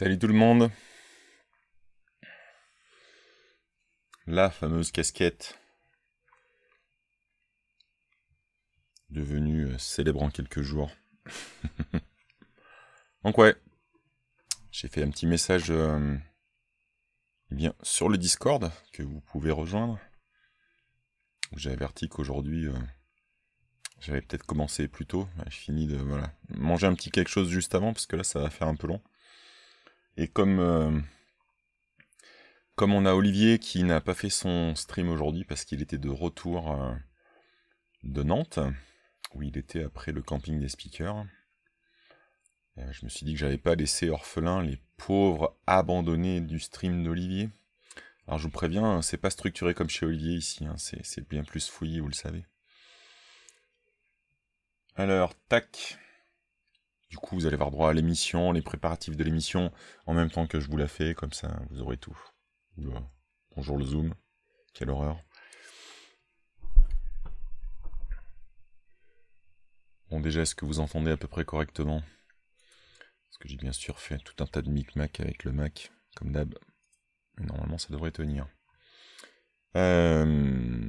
Salut tout le monde. La fameuse casquette devenue euh, célèbre en quelques jours. Donc ouais, j'ai fait un petit message euh, eh bien, sur le Discord que vous pouvez rejoindre. J'ai averti qu'aujourd'hui euh, j'avais peut-être commencé plus tôt. J'ai fini de voilà, manger un petit quelque chose juste avant parce que là ça va faire un peu long. Et comme, euh, comme on a Olivier qui n'a pas fait son stream aujourd'hui parce qu'il était de retour euh, de Nantes, où il était après le camping des speakers, euh, je me suis dit que j'avais pas laissé orphelins les pauvres abandonnés du stream d'Olivier. Alors je vous préviens, hein, c'est pas structuré comme chez Olivier ici, hein, c'est bien plus fouillé, vous le savez. Alors, tac. Du coup, vous allez avoir droit à l'émission, les préparatifs de l'émission, en même temps que je vous la fais, comme ça, vous aurez tout. Euh, bonjour le Zoom, quelle horreur. Bon, déjà, est-ce que vous entendez à peu près correctement Parce que j'ai bien sûr fait tout un tas de micmac avec le Mac, comme d'hab. Normalement, ça devrait tenir. Euh,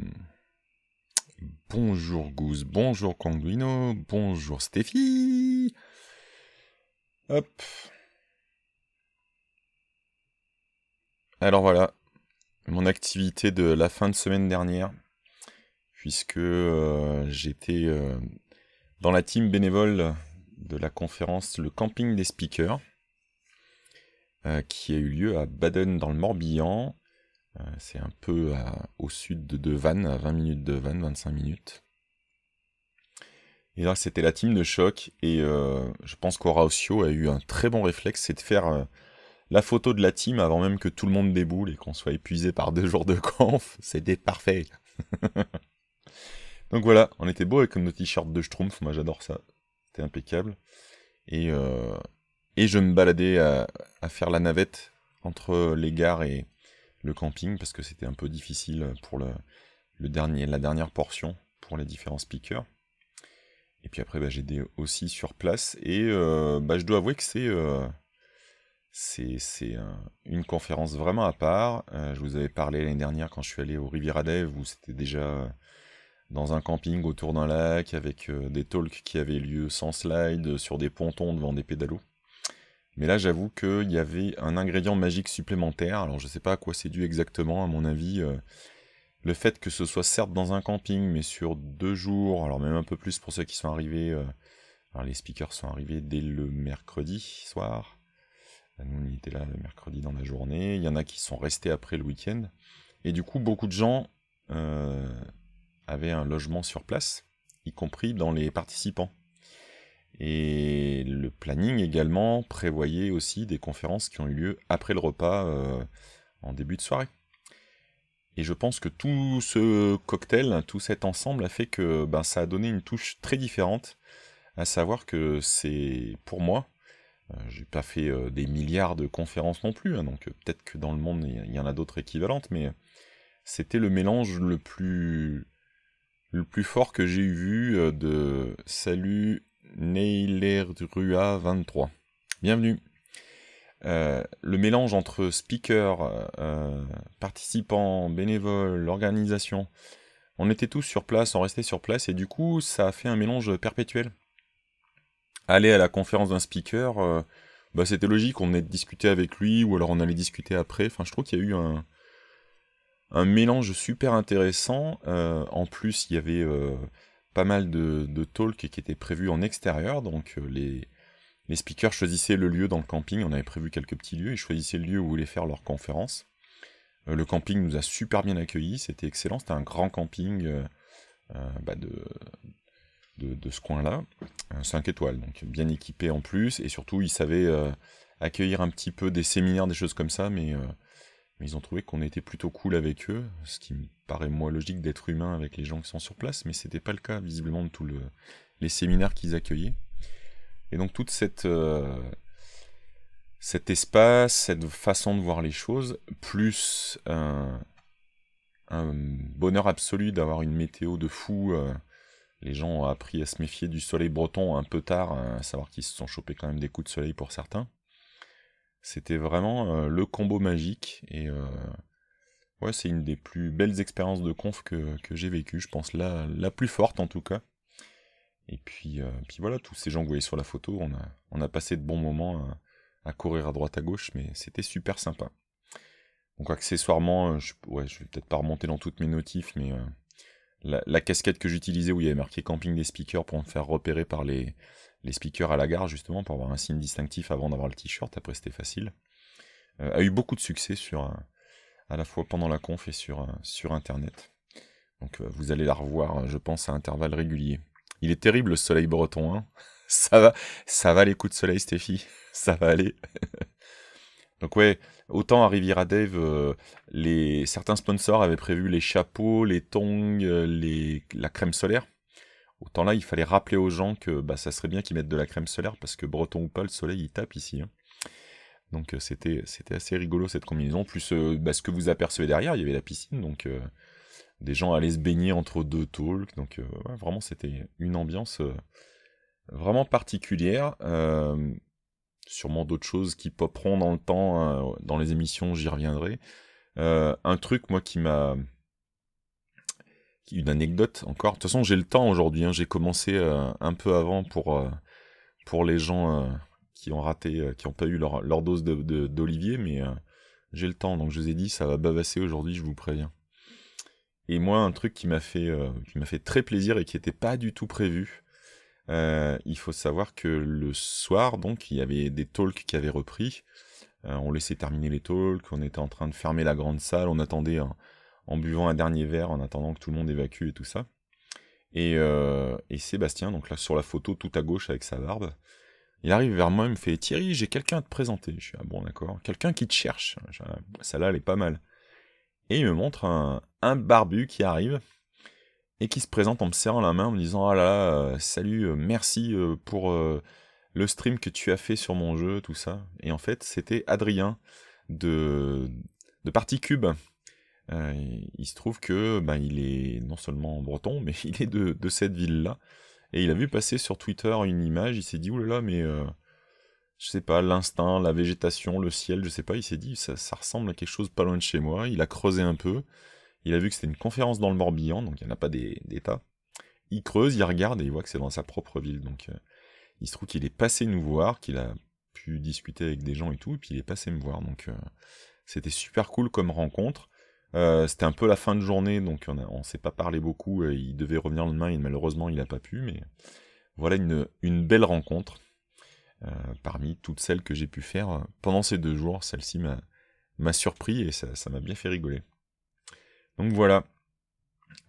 bonjour Goose, bonjour Conduino, bonjour Stéphie alors voilà, mon activité de la fin de semaine dernière, puisque euh, j'étais euh, dans la team bénévole de la conférence Le Camping des Speakers, euh, qui a eu lieu à Baden dans le Morbihan. C'est un peu au sud de Vannes, à 20 minutes de Vannes, 25 minutes. Et là, c'était la team de choc. Et euh, je pense qu'Horacio a eu un très bon réflexe, c'est de faire euh, la photo de la team avant même que tout le monde déboule et qu'on soit épuisé par deux jours de conf. C'était parfait. Donc voilà, on était beau avec nos t-shirts de Schtroumpf. Moi, j'adore ça. C'était impeccable. Et, euh, et je me baladais à, faire la navette entre les gares et le camping parce que c'était un peu difficile pour le, dernier, la dernière portion pour les différents speakers. Et puis après, bah, j'ai été aussi sur place. Et euh, bah, je dois avouer que c'est euh, c'est une conférence vraiment à part. Euh, je vous avais parlé l'année dernière quand je suis allé au Riviera Dev, où c'était déjà dans un camping autour d'un lac, avec des talks qui avaient lieu sans slide, sur des pontons devant des pédalos. Mais là, j'avoue qu'il y avait un ingrédient magique supplémentaire. Alors, je ne sais pas à quoi c'est dû exactement, à mon avis le fait que ce soit certes dans un camping, mais sur deux jours, alors même un peu plus pour ceux qui sont arrivés. alors euh, les speakers sont arrivés dès le mercredi soir. Euh, nous, on était là le mercredi dans la journée. Il y en a qui sont restés après le week-end. Et du coup, beaucoup de gens euh, avaient un logement sur place, y compris dans les participants. Et le planning également prévoyait aussi des conférences qui ont eu lieu après le repas en début de soirée. Et je pense que tout ce cocktail, tout cet ensemble a fait que ben, ça a donné une touche très différente, à savoir que c'est pour moi, euh, j'ai pas fait euh, des milliards de conférences non plus, hein, donc euh, peut-être que dans le monde il y, en a d'autres équivalentes, mais c'était le mélange le plus le plus fort que j'ai eu vu de Salut Rua 23. Bienvenue. Euh, le mélange entre speakers, euh, participants, bénévoles, l'organisation, on était tous sur place, on restait sur place, et du coup, ça a fait un mélange perpétuel. Aller à la conférence d'un speaker, euh, bah, c'était logique, on allait discuté discuter avec lui, ou alors on allait discuter après. Enfin, je trouve qu'il y a eu un, mélange super intéressant. en plus, il y avait pas mal de, de talks qui étaient prévus en extérieur, donc les les speakers choisissaient le lieu dans le camping, on avait prévu quelques petits lieux, ils choisissaient le lieu où ils voulaient faire leur conférence. Euh, le camping nous a super bien accueillis, c'était excellent, c'était un grand camping euh, euh, bah, de, de, ce coin-là, 5 étoiles, donc bien équipé en plus, et surtout ils savaient accueillir un petit peu des séminaires, des choses comme ça, mais mais ils ont trouvé qu'on était plutôt cool avec eux, ce qui me paraît moins logique d'être humain avec les gens qui sont sur place, mais c'était pas le cas visiblement de tous le, les séminaires qu'ils accueillaient. Et donc toute cette euh, cet espace, cette façon de voir les choses, plus un, bonheur absolu d'avoir une météo de fou. Euh, les gens ont appris à se méfier du soleil breton un peu tard, hein, à savoir qu'ils se sont chopés quand même des coups de soleil pour certains. C'était vraiment euh, le combo magique et ouais, c'est une des plus belles expériences de conf que, j'ai vécues, je pense la, la plus forte en tout cas. Et puis, euh, puis voilà, tous ces gens que vous voyez sur la photo, on a, passé de bons moments à, courir à droite à gauche, mais c'était super sympa. Donc accessoirement, euh, je, ouais, vais peut-être pas remonter dans toutes mes notifs, mais euh, la, casquette que j'utilisais où il y avait marqué camping des speakers pour me faire repérer par les, speakers à la gare, justement, pour avoir un signe distinctif avant d'avoir le t-shirt, après c'était facile, a eu beaucoup de succès sur, à la fois pendant la conf et sur, sur Internet. Donc vous allez la revoir, je pense, à intervalles réguliers. Il est terrible le soleil breton. Hein. ça va, ça va les coups de soleil, Stéphie. Ça va aller. Donc ouais, autant à Dave, euh, les, certains sponsors avaient prévu les chapeaux, les tongs, euh, la crème solaire. Autant là, il fallait rappeler aux gens que bah, ça serait bien qu'ils mettent de la crème solaire parce que breton ou pas, le soleil il tape ici. Hein. Donc euh, c'était assez rigolo cette combinaison. Plus bah, ce que vous apercevez derrière, il y avait la piscine, donc des gens allaient se baigner entre deux talks. Donc euh, vraiment, c'était une ambiance euh, vraiment particulière. Euh, sûrement d'autres choses qui popperont dans le temps, hein, dans les émissions, j'y reviendrai. un truc, moi, qui m'a une anecdote encore. De toute façon, j'ai le temps aujourd'hui. Hein. J'ai commencé un peu avant pour, pour les gens qui ont raté, qui n'ont pas eu leur, dose d'olivier, de, mais j'ai le temps. Donc, je vous ai dit, ça va bavasser aujourd'hui, je vous préviens. Et moi, un truc qui m'a fait, euh, fait très plaisir et qui n'était pas du tout prévu, euh, il faut savoir que le soir, donc, il y avait des talks qui avaient repris. Euh, on laissait terminer les talks, on était en train de fermer la grande salle, on attendait hein, en buvant un dernier verre, en attendant que tout le monde évacue et tout ça. Et, Sébastien, donc là sur la photo tout à gauche avec sa barbe, il arrive vers moi, et me fait Thierry, j'ai quelqu'un à te présenter. Je suis ah bon d'accord, quelqu'un qui te cherche. «Ah, ça là elle est pas mal. Et il me montre un, un barbu qui arrive et qui se présente en me serrant la main en me disant ah là là euh, salut euh, merci euh, pour le stream que tu as fait sur mon jeu tout ça et en fait c'était Adrien de de Party Cube il se trouve que bah, il est non seulement breton mais il est de, cette ville là et il a vu passer sur Twitter une image il s'est dit oulala mais je sais pas l'instinct la végétation le ciel je sais pas il s'est dit ça ressemble à quelque chose pas loin de chez moi il a creusé un peu il a vu que c'était une conférence dans le Morbihan, donc il n'y en a pas d'état. Il creuse, il regarde et il voit que c'est dans sa propre ville. Donc euh, il se trouve qu'il est passé nous voir, qu'il a pu discuter avec des gens et tout, et puis il est passé me voir. Donc euh, c'était super cool comme rencontre. Euh, c'était un peu la fin de journée, donc on, ne s'est pas parlé beaucoup. il devait revenir le lendemain et malheureusement il n'a pas pu, mais voilà une, une belle rencontre. parmi toutes celles que j'ai pu faire pendant ces deux jours, celle-ci m'a surpris et ça m'a bien fait rigoler. Donc voilà.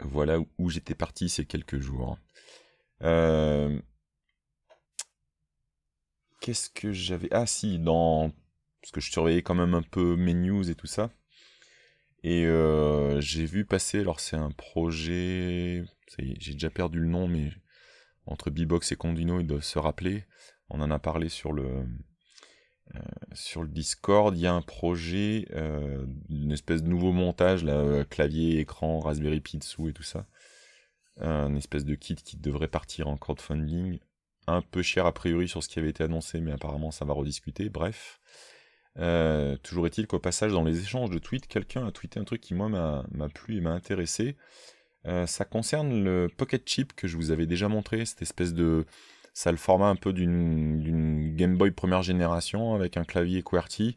Voilà où j'étais parti ces quelques jours. Euh, qu'est-ce que j'avais Ah si, dans... Parce que je surveillais quand même un peu mes news et tout ça. Et euh, j'ai vu passer, alors c'est un projet, j'ai déjà perdu le nom, mais entre Bebox et Condino, ils doivent se rappeler. On en a parlé sur le, euh, sur le Discord, il y a un projet, euh, une espèce de nouveau montage, là, euh, clavier, écran, Raspberry Pi dessous et tout ça. Un espèce de kit qui devrait partir en crowdfunding. Un peu cher a priori sur ce qui avait été annoncé, mais apparemment ça va rediscuter. Bref. toujours est-il qu'au passage, dans les échanges de tweets, quelqu'un a tweeté un truc qui, moi, m'a plu et m'a intéressé. ça concerne le Pocket Chip que je vous avais déjà montré, cette espèce de ça le format un peu d'une Game Boy première génération avec un clavier QWERTY,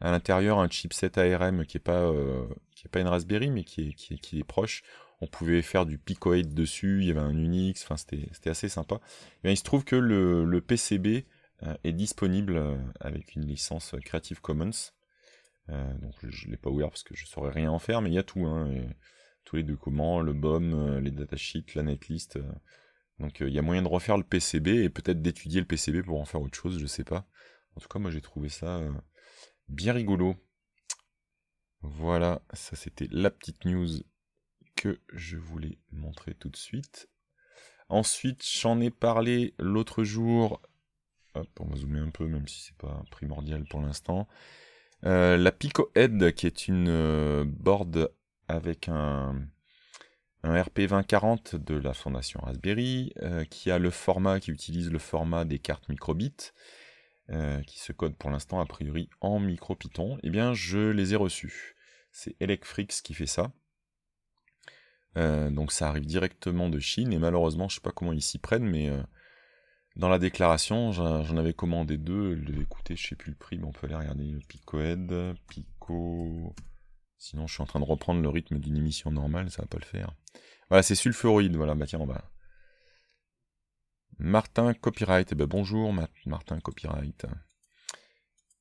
à l'intérieur un chipset ARM qui n'est pas euh, pas une Raspberry mais qui est, qui proche. On pouvait faire du Pico 8 dessus, il y avait un Unix, enfin c'était assez sympa. Eh il se trouve que le, PCB euh, est disponible euh, avec une licence Creative Commons. donc je ne l'ai pas ouvert parce que je ne saurais rien en faire, mais il y a tout. Hein, tous les documents, le BOM, les datasheets, la netlist donc euh, il y a moyen de refaire le PCB et peut-être d'étudier le PCB pour en faire autre chose, je sais pas. En tout cas, moi j'ai trouvé ça euh, bien rigolo. Voilà, ça c'était la petite news que je voulais montrer tout de suite. Ensuite, j'en ai parlé l'autre jour. Hop, on va zoomer un peu, même si c'est pas primordial pour l'instant. Euh, la Pico qui est une board avec un, un RP2040 de la fondation Raspberry, euh, qui a le format, qui utilise le format des cartes microbit, euh, qui se code pour l'instant a priori en micro Python, eh bien je les ai reçus. C'est Electrix qui fait ça. Euh, donc ça arrive directement de Chine et malheureusement je ne sais pas comment ils s'y prennent mais dans la déclaration j'en avais commandé deux, coûter, je sais plus le prix mais on peut aller regarder Picoed, Pico... Sinon, je suis en train de reprendre le rythme d'une émission normale, ça va pas le faire. Voilà, c'est sulfuroïde, voilà, bah tiens, on va. Martin Copyright, eh ben bonjour Martin Copyright.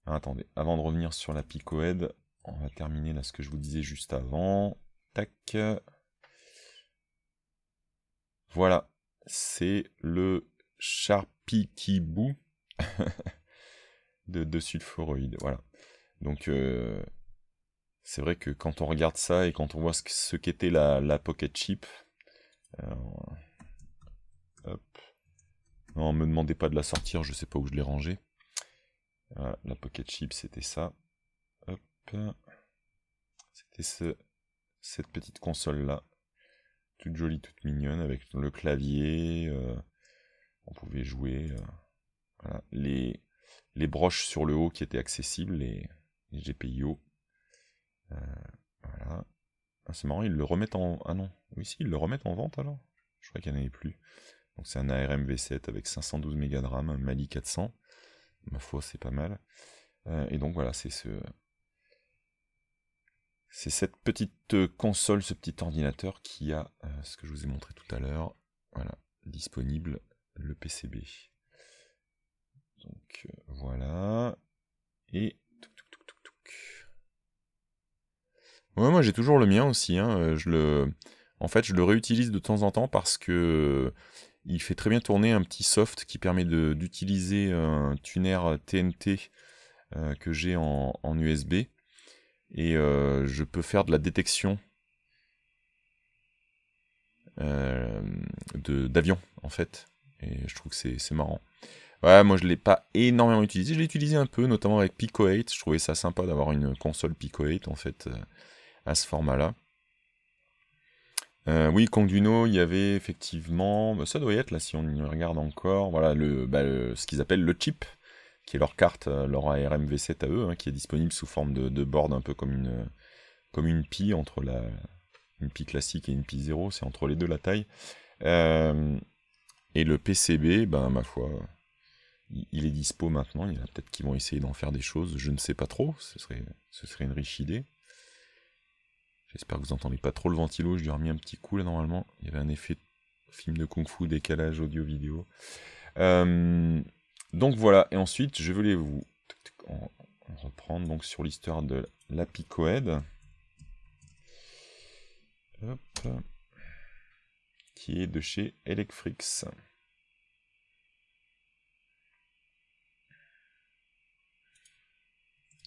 Ah, attendez, avant de revenir sur la Picohead, on va terminer là ce que je vous disais juste avant. Tac. Voilà, c'est le Sharpikibou de, de sulfuroïde, voilà. Donc, euh, c'est vrai que quand on regarde ça et quand on voit ce qu'était la, Pocket Chip, on euh, hop. non, me demandait pas de la sortir, je sais pas où je l'ai rangée. la Pocket Chip, c'était ça. Hop, c'était cette petite console là, toute jolie, toute mignonne, avec le clavier. Euh, on pouvait jouer. Euh, les les broches sur le haut qui étaient accessibles, les, les GPIO. Euh, voilà. Ah, c'est marrant, ils le remettent en... Ah non, oui si, ils le remettent en vente alors. Je crois qu'il n'y en avait plus. Donc c'est un ARM V7 avec 512 mégas de RAM, Mali 400. Ma foi, c'est pas mal. Euh, et donc voilà, c'est ce... C'est cette petite euh, console, ce petit ordinateur qui a ce que je vous ai montré tout à l'heure. Voilà, disponible le PCB. Donc voilà. Et moi j'ai toujours le mien aussi. Hein, euh, je le, en fait, je le réutilise de temps en temps parce que il fait très bien tourner un petit soft qui permet d'utiliser un tuner TNT euh, que j'ai en, USB et euh, je peux faire de la détection euh, d'avions en fait. Et je trouve que c'est marrant. Ouais, moi je ne l'ai pas énormément utilisé. Je l'ai utilisé un peu, notamment avec Pico 8. Je trouvais ça sympa d'avoir une console Pico 8 en fait à ce format-là. Euh, oui, Conduno, il y avait effectivement, bah, ça doit y être là si on regarde encore, voilà bah, le, ce qu'ils appellent le chip, qui est leur carte, euh, leur ARMv7 à eux, hein, qui est disponible sous forme de, board un peu comme une, comme une pi entre la une pi classique et une pi 0, c'est entre les deux la taille. Euh, et le PCB, ben ma foi, il, est dispo maintenant. Il y a peut-être qu'ils vont essayer d'en faire des choses, je ne sais pas trop. Ce serait, ce serait une riche idée. J'espère que vous n'entendez pas trop le ventilo, je lui ai remis un petit coup là normalement. Il y avait un effet film de kung-fu, décalage audio-vidéo. Euh, donc voilà, et ensuite je voulais vous reprendre donc sur l'histoire de la Hop. Qui est de chez Electrix.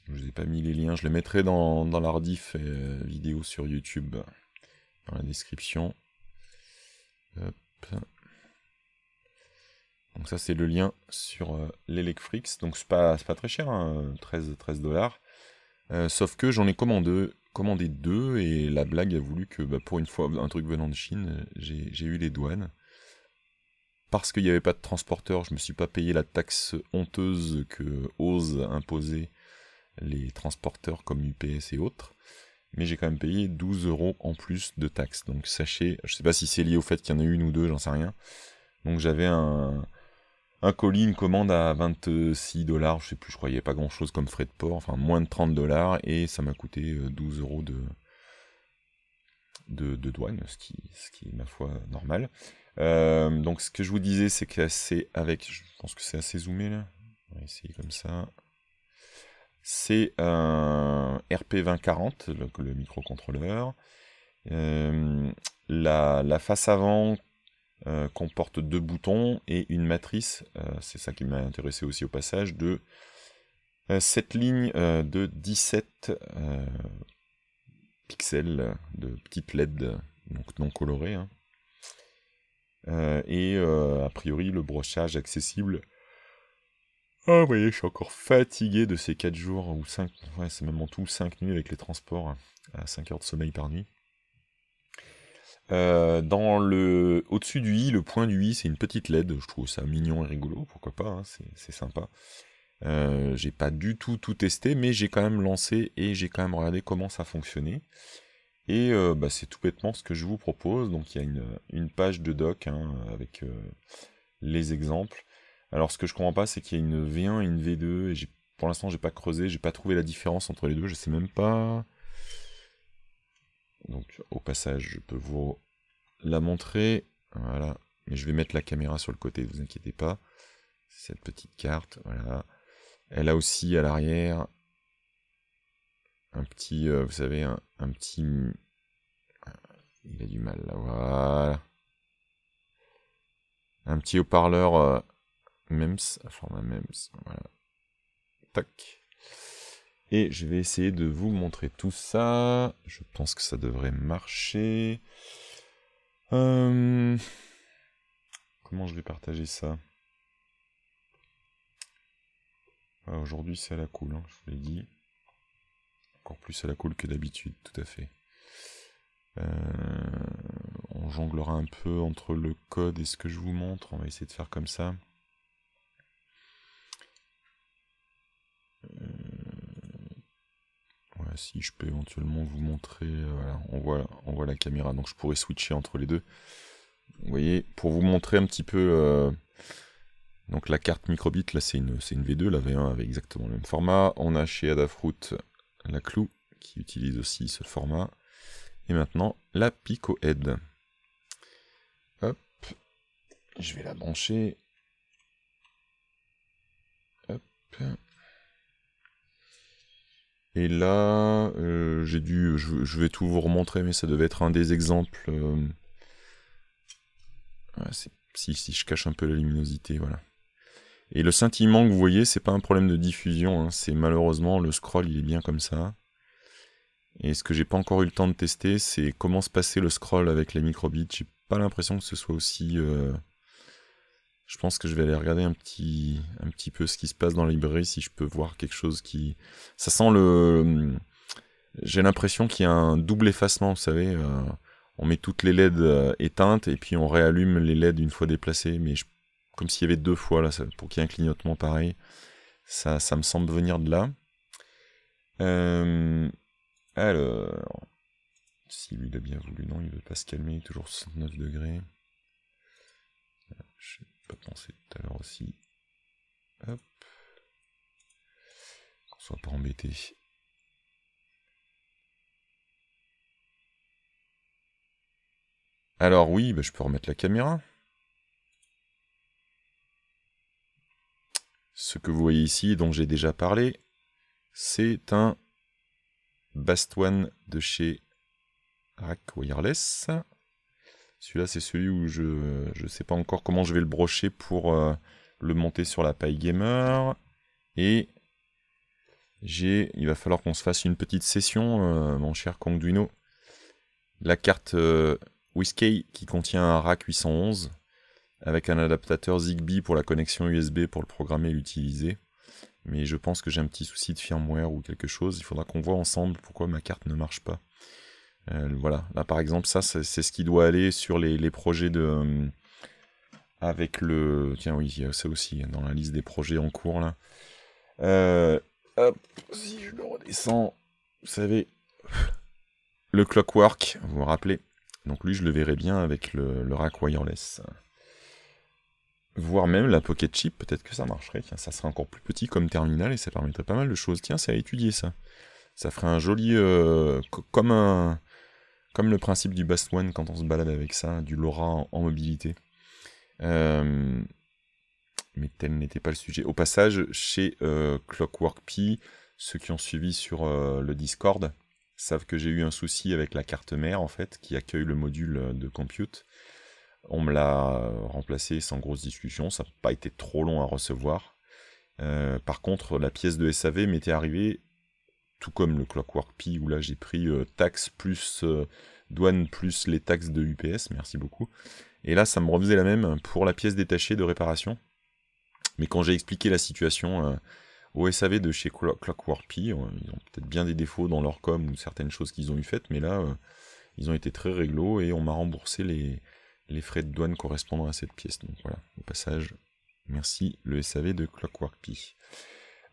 Je ne vous ai pas mis les liens, je les mettrai dans, dans euh, vidéo sur YouTube, dans la description. Donc ça c'est le lien sur euh, l'Electrix, donc c'est pas, pas très cher, 13 hein, 13 dollars. Euh, sauf que j'en ai commandé, commandé deux et la blague a voulu que bah, pour une fois un truc venant de Chine, j'ai eu les douanes parce qu'il n'y avait pas de transporteur, je ne me suis pas payé la taxe honteuse que Ose imposait les transporteurs comme UPS et autres. Mais j'ai quand même payé 12 euros en plus de taxes. Donc sachez, je sais pas si c'est lié au fait qu'il y en a une ou deux, j'en sais rien. Donc j'avais un, colis, une commande à 26 dollars, je sais plus, je croyais pas grand chose comme frais de port, enfin moins de 30 dollars, et ça m'a coûté 12 euh, euros de, de, douane, ce qui, ce qui est ma foi normal. Euh, donc ce que je vous disais, c'est que c'est avec, je pense que c'est assez zoomé là, on va essayer comme ça, c'est un RP2040, le, microcontrôleur. Euh, la, face avant euh, comporte deux boutons et une matrice, euh, c'est ça qui m'a intéressé aussi au passage, de cette ligne de 17 pixels de petites LED donc non colorées. Hein. et a priori le brochage accessible ah, vous voyez, je suis encore fatigué de ces 4 jours, ou 5, ouais, c'est même en tout 5 nuits avec les transports, à 5 heures de sommeil par nuit. Euh, dans le, au-dessus du i, le point du i, c'est une petite LED, je trouve ça mignon et rigolo, pourquoi pas, hein, c'est sympa. Euh, j'ai pas du tout tout testé, mais j'ai quand même lancé et j'ai quand même regardé comment ça fonctionnait. Et euh, bah, c'est tout bêtement ce que je vous propose. Donc il y a une, page de doc hein, avec euh, les exemples. Alors ce que je comprends pas, c'est qu'il y a une V1 et une V2, et pour l'instant j'ai pas creusé, j'ai pas trouvé la différence entre les deux, je sais même pas. Donc au passage, je peux vous la montrer. Voilà. Mais je vais mettre la caméra sur le côté, ne vous inquiétez pas. Cette petite carte, voilà. Elle a aussi à l'arrière un petit, euh, vous savez, un, petit... Il a du mal là, voilà. Un petit haut-parleur euh, mems, format mems, voilà. Tac. Et je vais essayer de vous montrer tout ça. Je pense que ça devrait marcher. Hum. Comment je vais partager ça ah, Aujourd'hui, c'est à la cool, hein, je vous l'ai dit. Encore plus à la cool que d'habitude, tout à fait. Euh, on jonglera un peu entre le code et ce que je vous montre. On va essayer de faire comme ça. si je peux éventuellement vous montrer, euh, voilà, on voit, la caméra, donc je pourrais switcher entre les deux. Vous voyez, pour vous montrer un petit peu, euh, donc la carte microbit, là c'est une, une V2, la V1 avait exactement le même format. On a chez Adafruit la Clou, qui utilise aussi ce format. Et maintenant, la Picohead. Hop, je vais la brancher. Hop. Et là, euh, j'ai dû, je, vais tout vous remontrer, mais ça devait être un des exemples. Euh, si, je cache un peu la luminosité, voilà. Et le scintillement que vous voyez, c'est pas un problème de diffusion, hein. c'est malheureusement le scroll, il est bien comme ça. Et ce que j'ai pas encore eu le temps de tester, c'est comment se passait le scroll avec les microbits. J'ai pas l'impression que ce soit aussi euh, je pense que je vais aller regarder un petit, un petit peu ce qui se passe dans la librairie, si je peux voir quelque chose qui... Ça sent le... J'ai l'impression qu'il y a un double effacement, vous savez. Euh, on met toutes les LED euh, éteintes et puis on réallume les LED une fois déplacées, mais comme s'il y avait deux fois, là, pour qu'il y ait un clignotement pareil. Ça, me semble venir de là. Euh, alors... Si lui il a bien voulu, non, il ne veut pas se calmer, toujours 69 degrés. Je pas pensé tout à l'heure aussi. Hop. Qu'on soit pas embêté. Alors oui, bah, je peux remettre la caméra. Ce que vous voyez ici, dont j'ai déjà parlé, c'est un Bast One de chez Rack Wireless. Celui-là, c'est celui où je ne sais pas encore comment je vais le brocher pour euh, le monter sur la paille gamer. Et j'ai, il va falloir qu'on se fasse une petite session, euh, mon cher Kongduino. La carte euh, Whiskey qui contient un rack 811 avec un adaptateur Zigbee pour la connexion USB pour le programmer et l'utiliser. Mais je pense que j'ai un petit souci de firmware ou quelque chose. Il faudra qu'on voit ensemble pourquoi ma carte ne marche pas. Euh, voilà, là par exemple, ça, c'est ce qui doit aller sur les, projets de. Euh, avec le. Tiens, oui, ça aussi, dans la liste des projets en cours, là. Euh, hop, si je le redescends, vous savez, le clockwork, vous vous rappelez. Donc lui, je le verrai bien avec le, rack wireless. Voire même la pocket chip, peut-être que ça marcherait. ça serait encore plus petit comme terminal et ça permettrait pas mal de choses. Tiens, c'est à étudier ça. Ça ferait un joli. comme un comme le principe du Bast One quand on se balade avec ça, du Laura en, mobilité. Euh, mais tel n'était pas le sujet. Au passage, chez euh, Clockwork P, ceux qui ont suivi sur euh, le Discord savent que j'ai eu un souci avec la carte mère, en fait, qui accueille le module de compute. On me l'a remplacé sans grosse discussion, ça n'a pas été trop long à recevoir. par contre, la pièce de SAV m'était arrivée tout comme le Clockwork P, où là j'ai pris euh, taxes plus euh, douane plus les taxes de UPS, merci beaucoup. Et là, ça me refaisait la même pour la pièce détachée de réparation. Mais quand j'ai expliqué la situation au euh, SAV de chez Clockwork P, ils ont peut-être bien des défauts dans leur com ou certaines choses qu'ils ont eu faites, mais là, ils ont été très réglo et on m'a remboursé les, frais de douane correspondant à cette pièce. Donc voilà, au passage, merci le SAV de Clockwork P.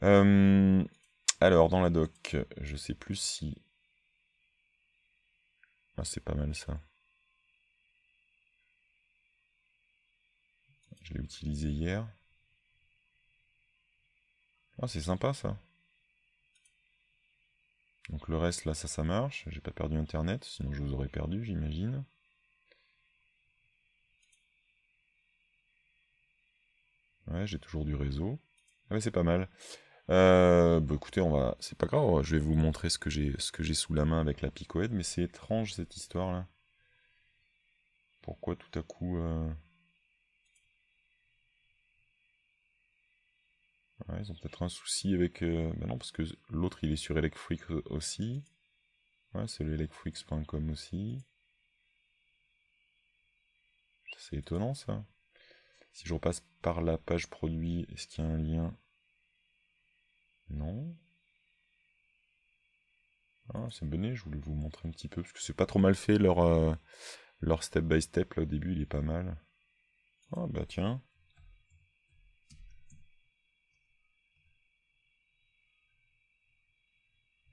Euh, alors, dans la doc, je sais plus si... Ah, c'est pas mal ça. Je l'ai utilisé hier. Ah, c'est sympa ça. Donc le reste, là, ça, ça marche. J'ai pas perdu Internet, sinon je vous aurais perdu, j'imagine. Ouais, j'ai toujours du réseau. Ah ouais, c'est pas mal. Euh, bah, écoutez, on va, c'est pas grave, je vais vous montrer ce que j'ai, ce que j'ai sous la main avec la picoed mais c'est étrange cette histoire là. Pourquoi tout à coup euh, ils ont peut-être un souci avec. Euh, bah non, parce que l'autre il est sur Elecfreak aussi. Ouais, c'est le elecfreaks.com aussi. C'est étonnant ça. Si je repasse par la page produit, est-ce qu'il y a un lien non. Ah, c'est bonnet, je voulais vous montrer un petit peu, parce que c'est pas trop mal fait leur, euh, leur step by step, là, au début, il est pas mal. Ah bah tiens.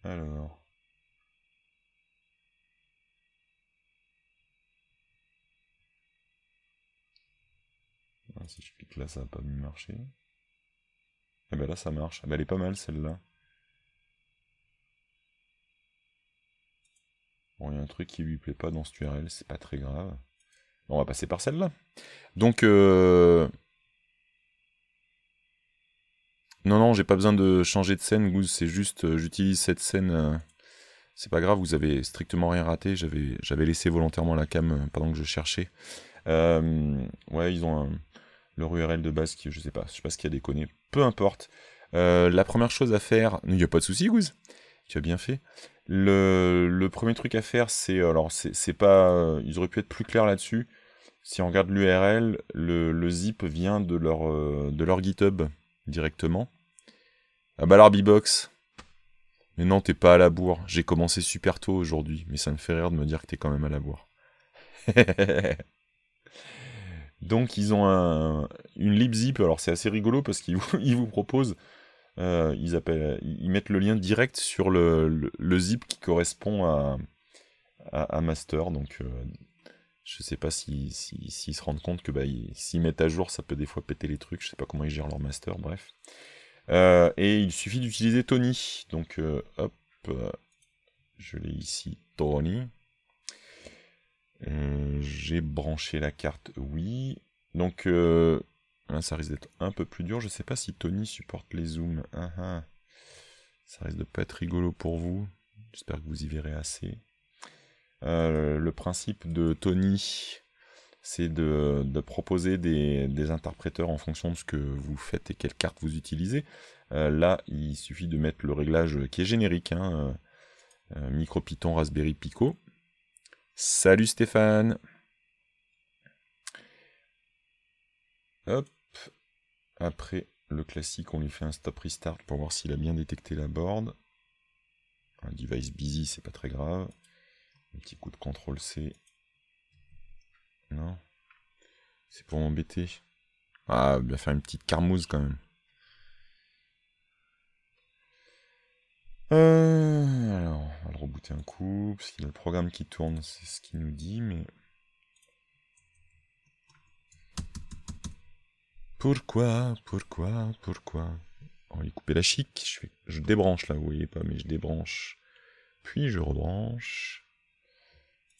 Alors... Ah, si je clique là, ça va pas mieux marcher. Et eh ben là, ça marche. Ah, bah, elle est pas mal, celle-là. Bon, il y a un truc qui lui plaît pas dans ce URL, c'est pas très grave. On va passer par celle-là. Donc, euh, Non, non, j'ai pas besoin de changer de scène, c'est juste, euh, j'utilise cette scène... Euh, c'est pas grave, vous avez strictement rien raté, j'avais laissé volontairement la cam pendant que je cherchais. ouais, ils ont un leur URL de base, qui, je sais pas, je sais pas ce qu'il y a déconné, peu importe. Euh, la première chose à faire, il n'y a pas de souci, Goose, tu as bien fait. Le, premier truc à faire, c'est, alors c'est pas, ils auraient pu être plus clairs là-dessus. Si on regarde l'URL, le, zip vient de leur, euh, de leur GitHub directement. Ah bah l'Arbibox. Mais non, t'es pas à la bourre. J'ai commencé super tôt aujourd'hui, mais ça me fait rire de me dire que t'es quand même à la bourre. Donc ils ont une libzip, alors c'est assez rigolo parce qu'ils vous, proposent, euh, ils, mettent le lien direct sur le, zip qui correspond à, master, donc je euh, je sais pas s'ils si, si, se rendent compte que bah, s'ils mettent à jour ça peut des fois péter les trucs, je ne sais pas comment ils gèrent leur master, bref. Euh, et il suffit d'utiliser Tony, donc hop, je l'ai ici, Tony. Euh, j'ai branché la carte, oui. Donc euh, ça risque d'être un peu plus dur. Je ne sais pas si Tony supporte les zooms. Ah, ah. Ça risque de pas être rigolo pour vous. J'espère que vous y verrez assez. Euh, le principe de Tony, c'est de, proposer des, interpréteurs en fonction de ce que vous faites et quelle carte vous utilisez. là, il suffit de mettre le réglage qui est générique, hein, micro Python Raspberry Pico, Salut Stéphane. Hop. Après le classique, on lui fait un stop restart pour voir s'il a bien détecté la board. Un device busy, c'est pas très grave. Un petit coup de contrôle C. Non. C'est pour m'embêter. Ah, bien faire une petite carmouse quand même. Euh, alors, on va le rebooter un coup, parce qu'il y a le programme qui tourne, c'est ce qu'il nous dit, mais... Pourquoi Pourquoi Pourquoi On oh, va lui couper la chic, je, je débranche là, vous voyez pas, mais je débranche, puis je rebranche.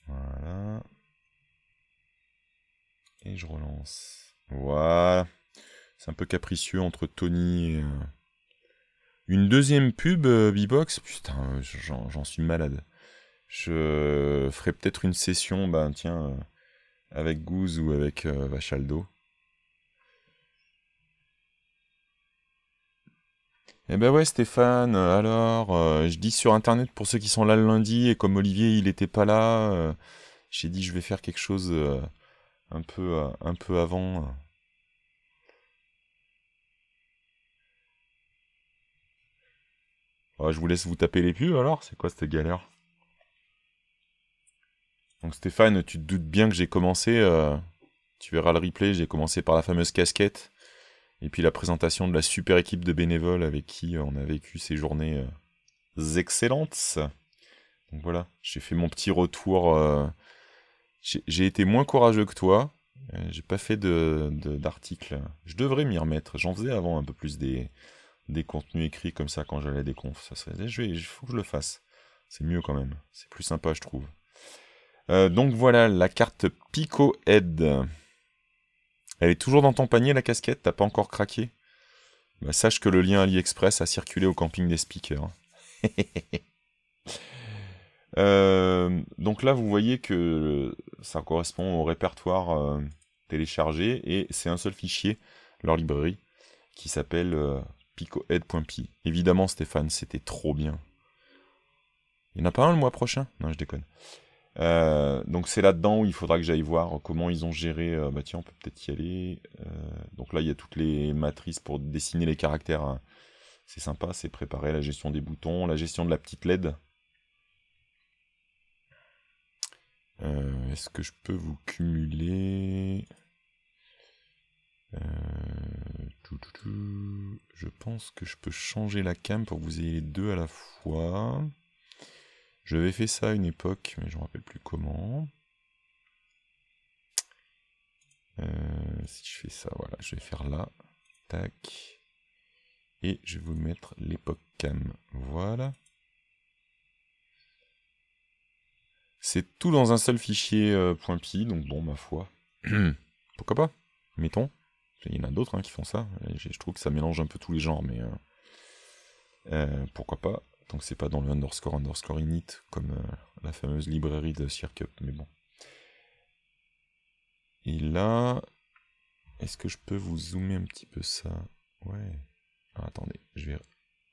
Voilà. Et je relance. Voilà. C'est un peu capricieux entre Tony et... Euh, une deuxième pub euh, putain, j'en suis malade. Je ferai peut-être une session, ben tiens, euh, avec Goose ou avec euh, Vachaldo. Eh ben ouais Stéphane, euh, alors, je dis sur internet pour ceux qui sont là le lundi, et comme Olivier il n'était pas là, j'ai dit je vais faire quelque chose un peu, un peu avant. Ah, je vous laisse vous taper les pubs alors C'est quoi cette galère Donc Stéphane, tu te doutes bien que j'ai commencé, euh, tu verras le replay, j'ai commencé par la fameuse casquette, et puis la présentation de la super équipe de bénévoles avec qui on a vécu ces journées euh, excellentes. Donc voilà, j'ai fait mon petit retour. Euh, j'ai été moins courageux que toi. J'ai pas fait d'article. De, Je devrais m'y remettre. J'en faisais avant un peu plus des, des contenus écrits comme ça quand j'allais des confs. Ça serait, je faut que je le fasse. C'est mieux quand même. C'est plus sympa, je trouve. Euh, donc voilà, la carte Pico Elle est toujours dans ton panier, la casquette T'as pas encore craqué bah, Sache que le lien AliExpress a circulé au camping des speakers. Euh, donc là, vous voyez que ça correspond au répertoire euh, téléchargé et c'est un seul fichier, leur librairie, qui s'appelle picohead.pi. Évidemment, Stéphane, c'était trop bien. Il n'y en a pas un le mois prochain Non, je déconne. Euh, donc c'est là-dedans où il faudra que j'aille voir comment ils ont géré. Euh, bah tiens, on peut peut-être y aller. Euh, donc là, il y a toutes les matrices pour dessiner les caractères. Hein. C'est sympa, c'est préparer La gestion des boutons, la gestion de la petite LED. Est-ce que je peux vous cumuler euh, je pense que je peux changer la cam pour que vous ayez les deux à la fois. je vais fait ça à une époque, mais je ne me rappelle plus comment. Euh, si je fais ça, voilà, je vais faire là. Tac. Et je vais vous mettre l'époque cam. Voilà. C'est tout dans un seul fichier euh, donc bon, ma foi. Pourquoi pas Mettons. Il y en a d'autres hein, qui font ça. je trouve que ça mélange un peu tous les genres, mais euh, euh, pourquoi pas. Donc que c'est pas dans le underscore underscore init, comme euh, la fameuse librairie de Circup, mais bon. Et là, est-ce que je peux vous zoomer un petit peu ça Ouais. Ah, attendez, je vais,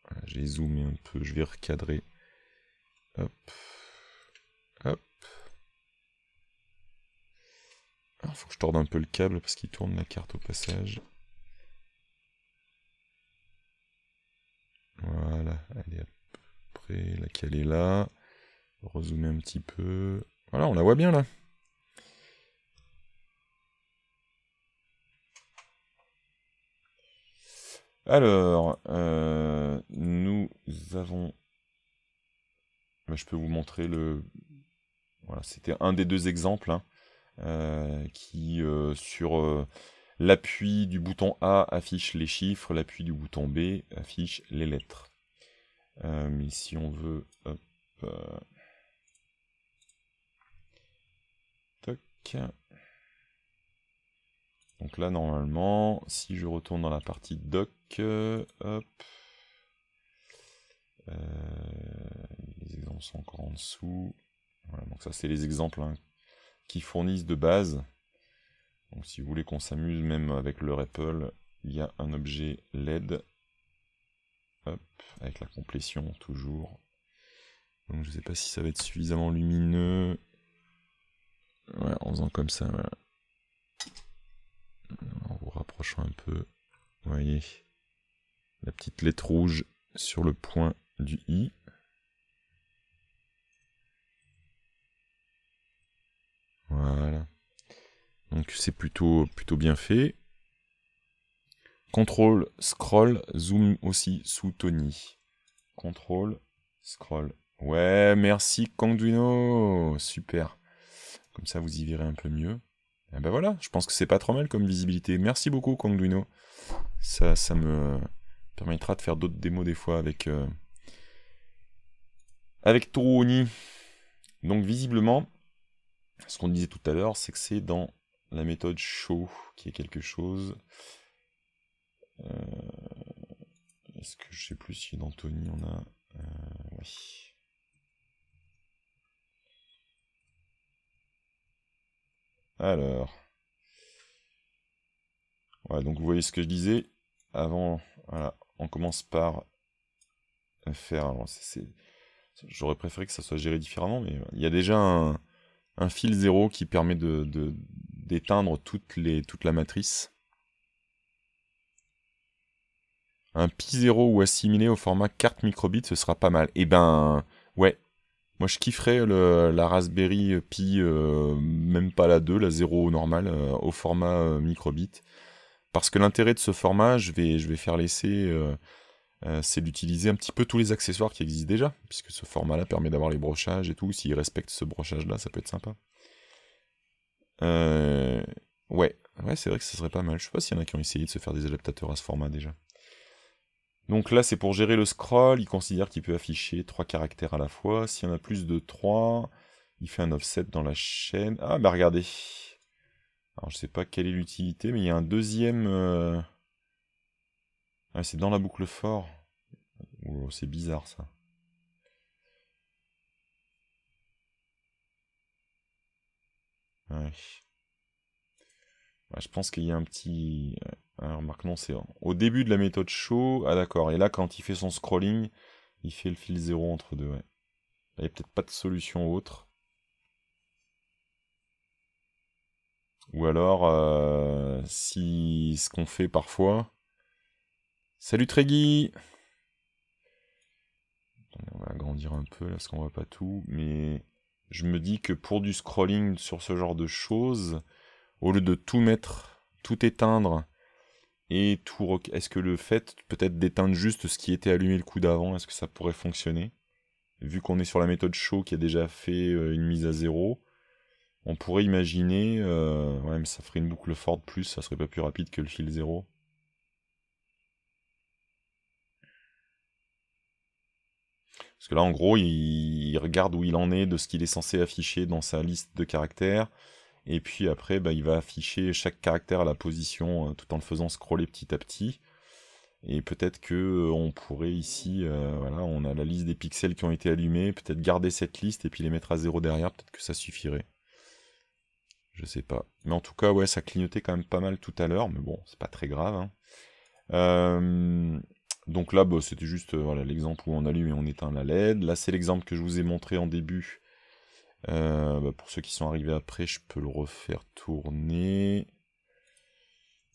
ah, J'ai je vais zoomer un peu, je vais recadrer. Hop. Hop. il ah, faut que je torde un peu le câble parce qu'il tourne la carte au passage. Voilà, elle est à peu près la est là. Rezoomer un petit peu. Voilà, on la voit bien là. Alors, euh, nous avons... Bah, je peux vous montrer le... Voilà, c'était un des deux exemples. Hein. Euh, qui euh, sur euh, l'appui du bouton A affiche les chiffres, l'appui du bouton B affiche les lettres. mais si on veut... Donc là, normalement, si je retourne dans la partie doc, les exemples sont encore en dessous. Voilà, donc ça, c'est les exemples hein, qui fournissent de base. Donc si vous voulez qu'on s'amuse même avec le Apple, il y a un objet LED. avec la complétion toujours. Donc je ne sais pas si ça va être suffisamment lumineux. en faisant comme ça, En vous rapprochant un peu. Vous voyez la petite lettre rouge sur le point du i. Voilà. Donc c'est plutôt, plutôt bien fait. Contrôle, scroll, zoom aussi sous Tony. Contrôle, scroll. Ouais, merci Kongduino. Super. Comme ça, vous y verrez un peu mieux. Et eh ben voilà, je pense que c'est pas trop mal comme visibilité. Merci beaucoup Kongduino. Ça, ça me permettra de faire d'autres démos des fois avec... Euh, avec avec Tony. Donc visiblement, ce qu'on disait tout à l'heure, c'est que c'est dans la méthode show qui est quelque chose. Euh, est-ce que je sais plus si d'Anthony on a. Euh, oui. Alors. Voilà, donc vous voyez ce que je disais. Avant, on commence par faire. J'aurais préféré que ça soit géré différemment, mais il y a déjà un un fil zéro qui permet de, d'éteindre les, toute la matrice. Un pi 0 ou assimilé au format carte microbit, ce sera pas mal. Et eh ben, ouais. Moi, je kifferais la Raspberry Pi, euh, même pas la 2, la 0 normale, euh, au format euh, microbit. Parce que l'intérêt de ce format, je vais, je vais faire l'essai euh, c'est d'utiliser un petit peu tous les accessoires qui existent déjà, puisque ce format-là permet d'avoir les brochages et tout. S'il respecte ce brochage-là, ça peut être sympa. Euh, ouais, ouais c'est vrai que ce serait pas mal. Je sais pas s'il y en a qui ont essayé de se faire des adaptateurs à ce format déjà. Donc là, c'est pour gérer le scroll. Il considère qu'il peut afficher trois caractères à la fois. S'il y en a plus de trois, il fait un offset dans la chaîne. Ah, bah regardez. Alors, je sais pas quelle est l'utilité, mais il y a un deuxième... Euh, c'est dans la boucle fort. Euh, c'est bizarre ça. Ouais. je pense qu'il y a un petit... Alors euh, remarque, non, c'est au début de la méthode show. Ah d'accord, et là quand il fait son scrolling, il fait le fil zéro entre deux. il n'y a peut-être pas de solution autre. Ou alors, euh, si ce qu'on fait parfois, Salut reggie On va agrandir un peu là, parce qu'on voit pas tout, mais je me dis que pour du scrolling sur ce genre de choses, au lieu de tout mettre, tout éteindre, et tout est-ce que le fait peut-être d'éteindre juste ce qui était allumé le coup d'avant, est-ce que ça pourrait fonctionner Vu qu'on est sur la méthode show qui a déjà fait euh, une mise à zéro, on pourrait imaginer, euh, ouais, mais ça ferait une boucle forte plus, ça serait pas plus rapide que le fil zéro. Parce que là, en gros, il, regarde où il en est de ce qu'il est censé afficher dans sa liste de caractères. Et puis après, bah, il va afficher chaque caractère à la position euh, tout en le faisant scroller petit à petit. Et peut-être que euh, on pourrait ici, euh, voilà, on a la liste des pixels qui ont été allumés, peut-être garder cette liste et puis les mettre à zéro derrière, peut-être que ça suffirait. Je sais pas. Mais en tout cas, ouais, ça clignotait quand même pas mal tout à l'heure, mais bon, c'est pas très grave. Hein. Euh... Donc là, bah, c'était juste euh, l'exemple où on allume et on éteint la LED. Là, c'est l'exemple que je vous ai montré en début. Euh, bah, pour ceux qui sont arrivés après, je peux le refaire tourner.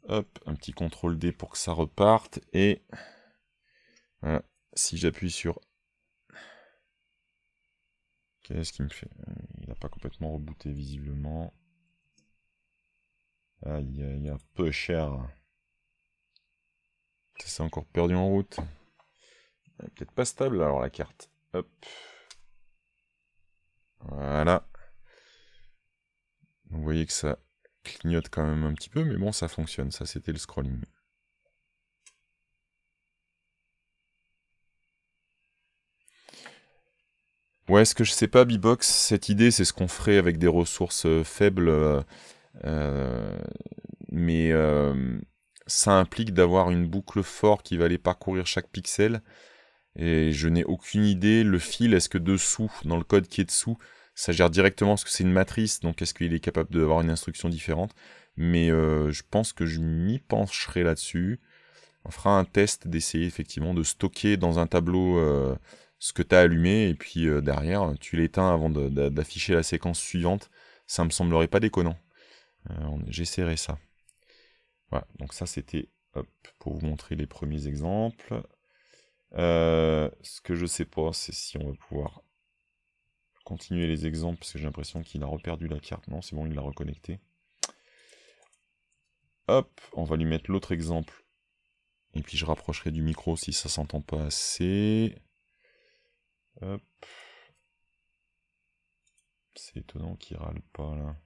Hop, un petit CTRL D pour que ça reparte. Et si j'appuie sur... Qu'est-ce qu'il me fait Il n'a pas complètement rebooté visiblement. Aïe, aïe, aïe, peu cher. C'est encore perdu en route. peut-être pas stable alors la carte. Hop. Voilà. Vous voyez que ça clignote quand même un petit peu, mais bon, ça fonctionne. Ça, c'était le scrolling. Ouais, ce que je sais pas, Bibox, cette idée, c'est ce qu'on ferait avec des ressources euh, faibles. Euh, euh, mais ça implique d'avoir une boucle fort qui va aller parcourir chaque pixel. Et je n'ai aucune idée, le fil, est-ce que dessous, dans le code qui est dessous, ça gère directement parce que c'est une matrice, donc est-ce qu'il est capable d'avoir une instruction différente Mais euh, je pense que je m'y pencherai là-dessus. On fera un test d'essayer effectivement de stocker dans un tableau euh, ce que tu as allumé, et puis euh, derrière, tu l'éteins avant d'afficher la séquence suivante. Ça me semblerait pas déconnant. J'essaierai ça. Voilà, donc ça c'était pour vous montrer les premiers exemples. Euh, ce que je sais pas, c'est si on va pouvoir continuer les exemples, parce que j'ai l'impression qu'il a reperdu la carte. Non, c'est bon, il l'a reconnecté. Hop, on va lui mettre l'autre exemple. Et puis je rapprocherai du micro si ça s'entend pas assez. Hop. C'est étonnant qu'il râle pas là.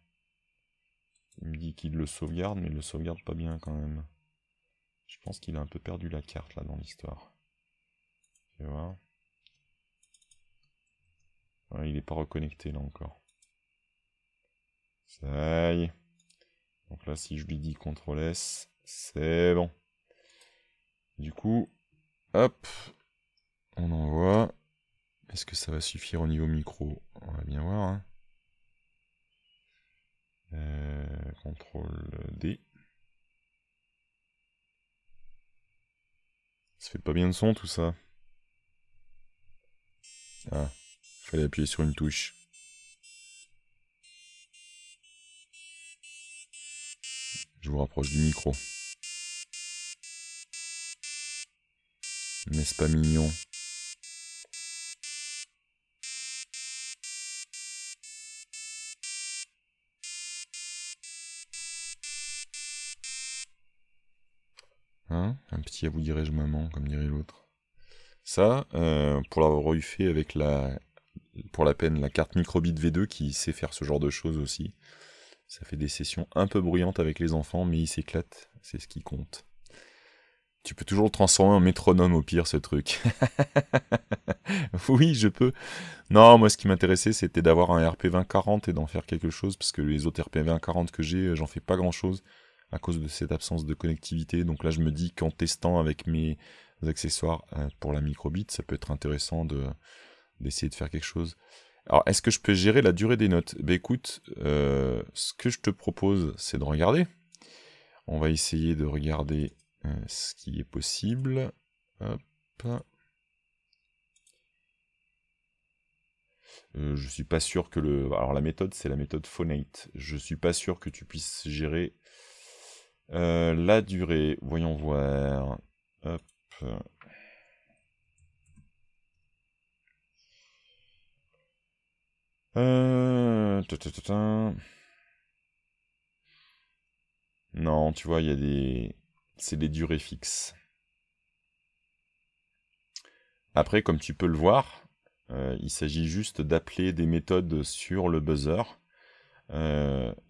Il me dit qu'il le sauvegarde, mais il le sauvegarde pas bien quand même. Je pense qu'il a un peu perdu la carte là dans l'histoire. Tu vois Il n'est pas reconnecté là encore. Ça y est. Donc là, si je lui dis CTRL S, c'est bon. Du coup, hop, on envoie. Est-ce que ça va suffire au niveau micro On va bien voir. Hein. Euh, contrôle D. Ça fait pas bien de son tout ça. Ah, fallait appuyer sur une touche. Je vous rapproche du micro. N'est-ce pas mignon Hein, un petit à vous dirais-je maman, comme dirait l'autre. Ça, euh, pour l'avoir eu fait avec la, pour la peine, la carte Microbit V2 qui sait faire ce genre de choses aussi. Ça fait des sessions un peu bruyantes avec les enfants, mais ils s'éclatent, c'est ce qui compte. Tu peux toujours le transformer en métronome au pire ce truc. oui, je peux. Non, moi ce qui m'intéressait c'était d'avoir un RP2040 et d'en faire quelque chose, parce que les autres RP2040 que j'ai, euh, j'en fais pas grand chose à cause de cette absence de connectivité. Donc là, je me dis qu'en testant avec mes accessoires euh, pour la microbit, ça peut être intéressant de d'essayer de faire quelque chose. Alors, est-ce que je peux gérer la durée des notes Ben écoute, euh, ce que je te propose, c'est de regarder. On va essayer de regarder euh, ce qui est possible. je suis pas sûr que le. Alors la méthode, c'est la méthode Phonate. Je suis pas sûr que tu puisses gérer euh, la durée, voyons voir. Euh, non, tu vois, il y a des... C'est des durées fixes. Après, comme tu peux le voir, euh, il s'agit juste d'appeler des méthodes sur le buzzer.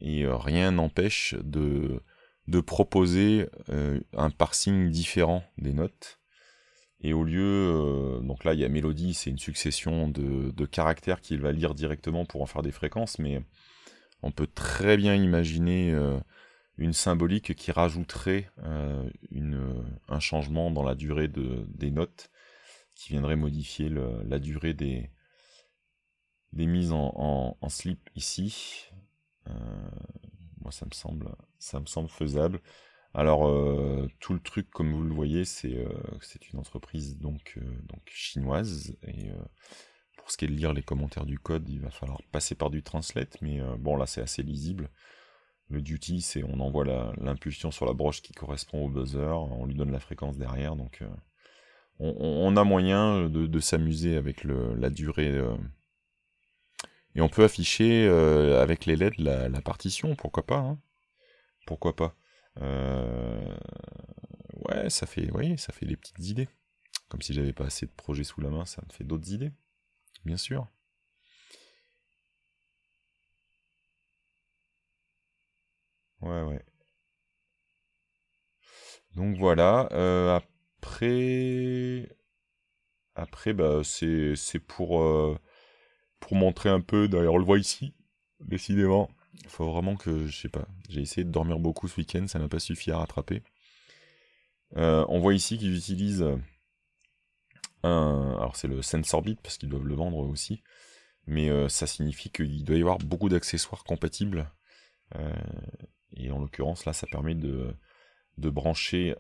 et rien n'empêche de de proposer euh, un parsing différent des notes. Et au lieu, euh, donc là il y a mélodie, c'est une succession de, caractères qu'il va lire directement pour en faire des fréquences, mais on peut très bien imaginer euh, une symbolique qui rajouterait une, un changement dans la durée de, des notes, qui viendrait modifier la durée des, des mises en slip ici. Moi, ça me semble, ça me semble faisable. Alors, euh, tout le truc, comme vous le voyez, c'est euh, c'est une entreprise donc, euh, donc chinoise. Et pour ce qui est de lire les commentaires du code, il va falloir passer par du translate. Mais bon, là, c'est assez lisible. Le duty, c'est on envoie l'impulsion sur la broche qui correspond au buzzer, on lui donne la fréquence derrière, donc on, a moyen de, s'amuser avec la durée, et on peut afficher euh, avec les LED la, partition, pourquoi pas. Hein. pourquoi pas. Euh, ouais, ça fait, vous ça fait des petites idées. Comme si j'avais pas assez de projets sous la main, ça me fait d'autres idées. Bien sûr. Ouais, ouais. Donc voilà. Euh, après, après, bah, c'est pour pour montrer un peu, d'ailleurs on le voit ici, décidément, il faut vraiment que, je sais pas, j'ai essayé de dormir beaucoup ce week-end, ça n'a pas suffi à rattraper. Euh, on voit ici qu'ils utilisent euh, un... Alors c'est le Sensorbit, parce qu'ils doivent le vendre aussi, mais euh, ça signifie qu'il doit y avoir beaucoup d'accessoires compatibles. et en l'occurrence, là, ça permet de, de brancher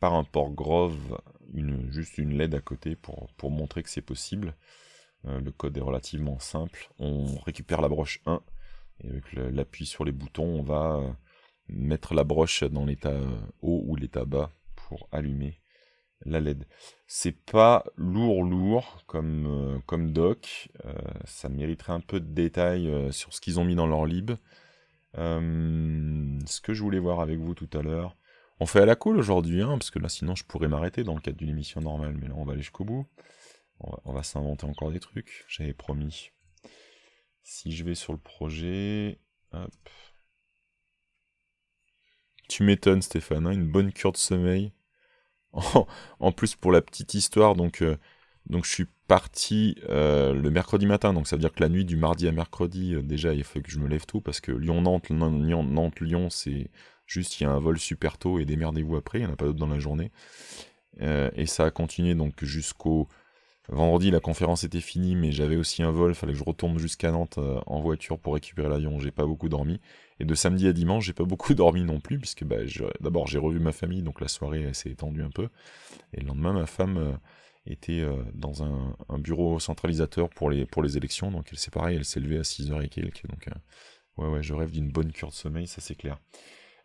par un port Grove une, juste une LED à côté pour montrer que c'est possible. Euh, le code est relativement simple. On récupère la broche 1 et avec l'appui sur les boutons, on va euh, mettre la broche dans l'état euh, haut ou l'état bas pour allumer la LED. C'est pas lourd lourd comme, comme doc. ça mériterait un peu de détails sur ce qu'ils ont mis dans leur lib. ce que je voulais voir avec vous tout à l'heure. On fait à la cool aujourd'hui, hein, parce que là sinon je pourrais m'arrêter dans le cadre d'une émission normale, mais là on va aller jusqu'au bout on va, s'inventer encore des trucs, j'avais promis. Si je vais sur le projet, hop. Tu m'étonnes Stéphane, hein, une bonne cure de sommeil. En, plus pour la petite histoire, donc, euh, donc je suis parti euh, le mercredi matin, donc ça veut dire que la nuit du mardi à mercredi, euh, déjà il faut que je me lève tout parce que Lyon-Nantes, Nantes-Lyon, c'est juste il y a un vol super tôt et démerdez-vous après, il n'y en a pas d'autre dans la journée. et ça a continué donc jusqu'au Vendredi, la conférence était finie, mais j'avais aussi un vol, Il fallait que je retourne jusqu'à Nantes euh, en voiture pour récupérer l'avion, j'ai pas beaucoup dormi. Et de samedi à dimanche, j'ai pas beaucoup dormi non plus, puisque bah, d'abord j'ai revu ma famille, donc la soirée s'est étendue un peu. Et le lendemain, ma femme euh, était euh, dans un, bureau centralisateur pour les, pour les élections, donc s'est pareil, elle s'est levée à 6h et quelques. Donc ouais, ouais, je rêve d'une bonne cure de sommeil, ça c'est clair.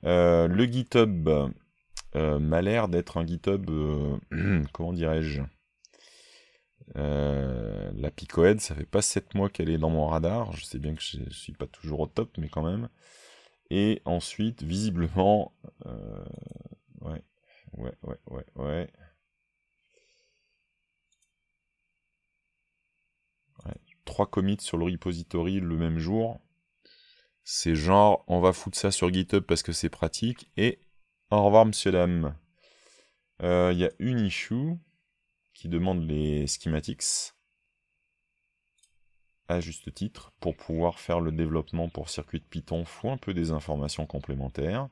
le GitHub m'a l'air d'être un GitHub, comment dirais-je la Picoed, ça fait pas 7 mois qu'elle est dans mon radar. Je sais bien que je suis pas toujours au top, mais quand même. Et ensuite, visiblement. ouais, ouais, ouais, ouais, ouais. Trois commits sur le repository le même jour. C'est genre, on va foutre ça sur GitHub parce que c'est pratique. Et au revoir, monsieur, dame. Il y a une issue qui demande les schematics à juste titre pour pouvoir faire le développement pour circuit de Python faut un peu des informations complémentaires.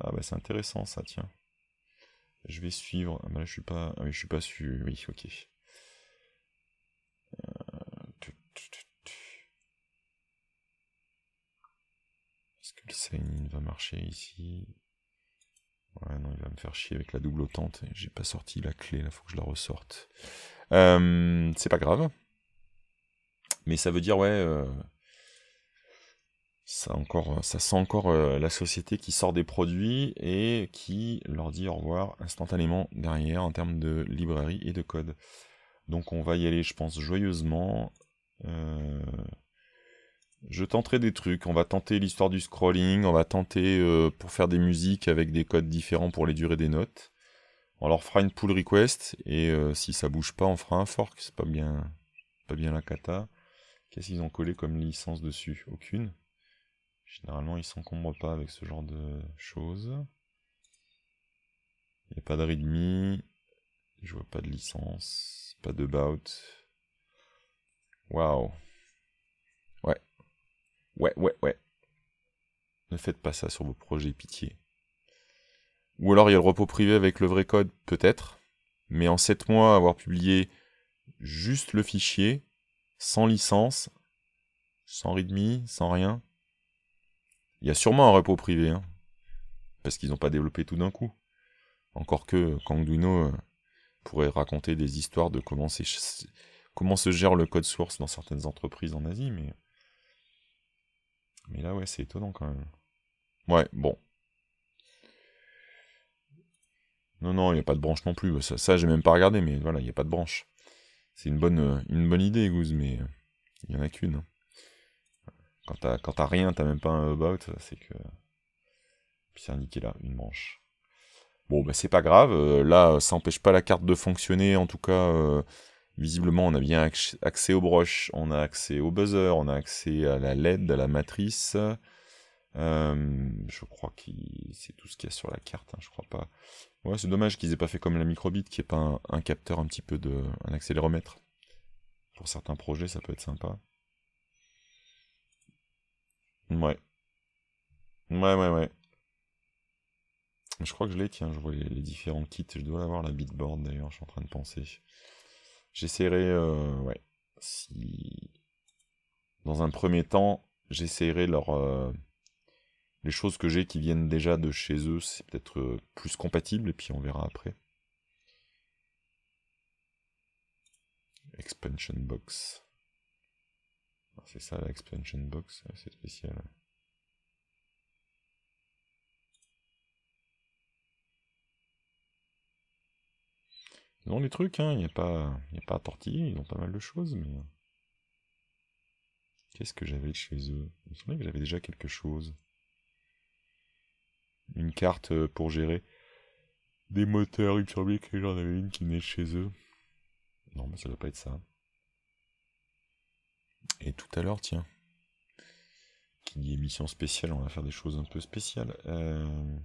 Ah bah c'est intéressant ça tiens. Je vais suivre. Ah bah là je suis pas. Ah je suis pas su. Oui, ok. Euh, Est-ce que le sign va marcher ici Ouais, non, il va me faire chier avec la double autente. J'ai pas sorti la clé, il faut que je la ressorte. Euh, c'est pas grave. Mais ça veut dire, ouais. Euh, ça, encore, ça sent encore euh, la société qui sort des produits et qui leur dit au revoir instantanément derrière en termes de librairie et de code. Donc on va y aller, je pense, joyeusement je tenterai des trucs. On va tenter l'histoire du scrolling, on va tenter euh, pour faire des musiques avec des codes différents pour les durées des notes. On leur fera une pull request et euh, si ça bouge pas, on fera un fork. C'est pas bien, pas bien la cata. Qu'est-ce qu'ils ont collé comme licence dessus Aucune. Généralement, ils s'encombrent pas avec ce genre de choses. Il n'y a pas de readme. Je vois pas de licence. Pas de bout. Waouh. Ouais, ouais, ouais. Ne faites pas ça sur vos projets, pitié. Ou alors il y a le repos privé avec le vrai code, peut-être. Mais en 7 mois, avoir publié juste le fichier, sans licence, sans readme, sans rien. Il y a sûrement un repos privé, hein, parce qu'ils n'ont pas développé tout d'un coup. Encore que Kangduno euh, pourrait raconter des histoires de comment, comment se gère le code source dans certaines entreprises en Asie, mais... Mais là, ouais, c'est étonnant quand même. Ouais, bon. Non, non, il n'y a pas de branche non plus. Ça, ça j'ai même pas regardé, mais voilà, il n'y a pas de branche. C'est une bonne, euh, une bonne idée, Goose, mais euh, il n'y en a qu'une. Hein. Quand t'as, quand rien, t'as même pas un about, c'est que. Puis c'est indiqué là, une branche. Bon, bah c'est pas grave. Euh, là, ça n'empêche pas la carte de fonctionner, en tout cas visiblement, on a bien accès aux broches, on a accès au buzzer, on a accès à la LED, à la matrice. Euh, je crois que c'est tout ce qu'il y a sur la carte, hein, je crois pas. Ouais, c'est dommage qu'ils aient pas fait comme la microbit, qui est pas un, capteur un petit peu de. un accéléromètre. Pour certains projets, ça peut être sympa. Ouais. Ouais, ouais, ouais. Je crois que je l'ai, tiens, je vois les, différents kits. Je dois l'avoir, la bitboard d'ailleurs, je suis en train de penser. J'essaierai, euh, ouais, si... Dans un premier temps, j'essaierai leur... Euh, les choses que j'ai qui viennent déjà de chez eux, c'est peut-être euh, plus compatible, et puis on verra après. Expansion box. Ah, c'est ça expansion box, c'est spécial. Ils ont les trucs, hein, il n'y a pas, a pas à ils ont pas mal de choses, mais... Qu'est-ce que j'avais chez eux Il me semblait que j'avais déjà quelque chose. Une carte euh, pour gérer des moteurs, il me j'en avais une qui n'est chez eux. Non, mais ça doit pas être ça. Et tout à l'heure, tiens, qui dit émission spéciale, on va faire des choses un peu spéciales. Euh...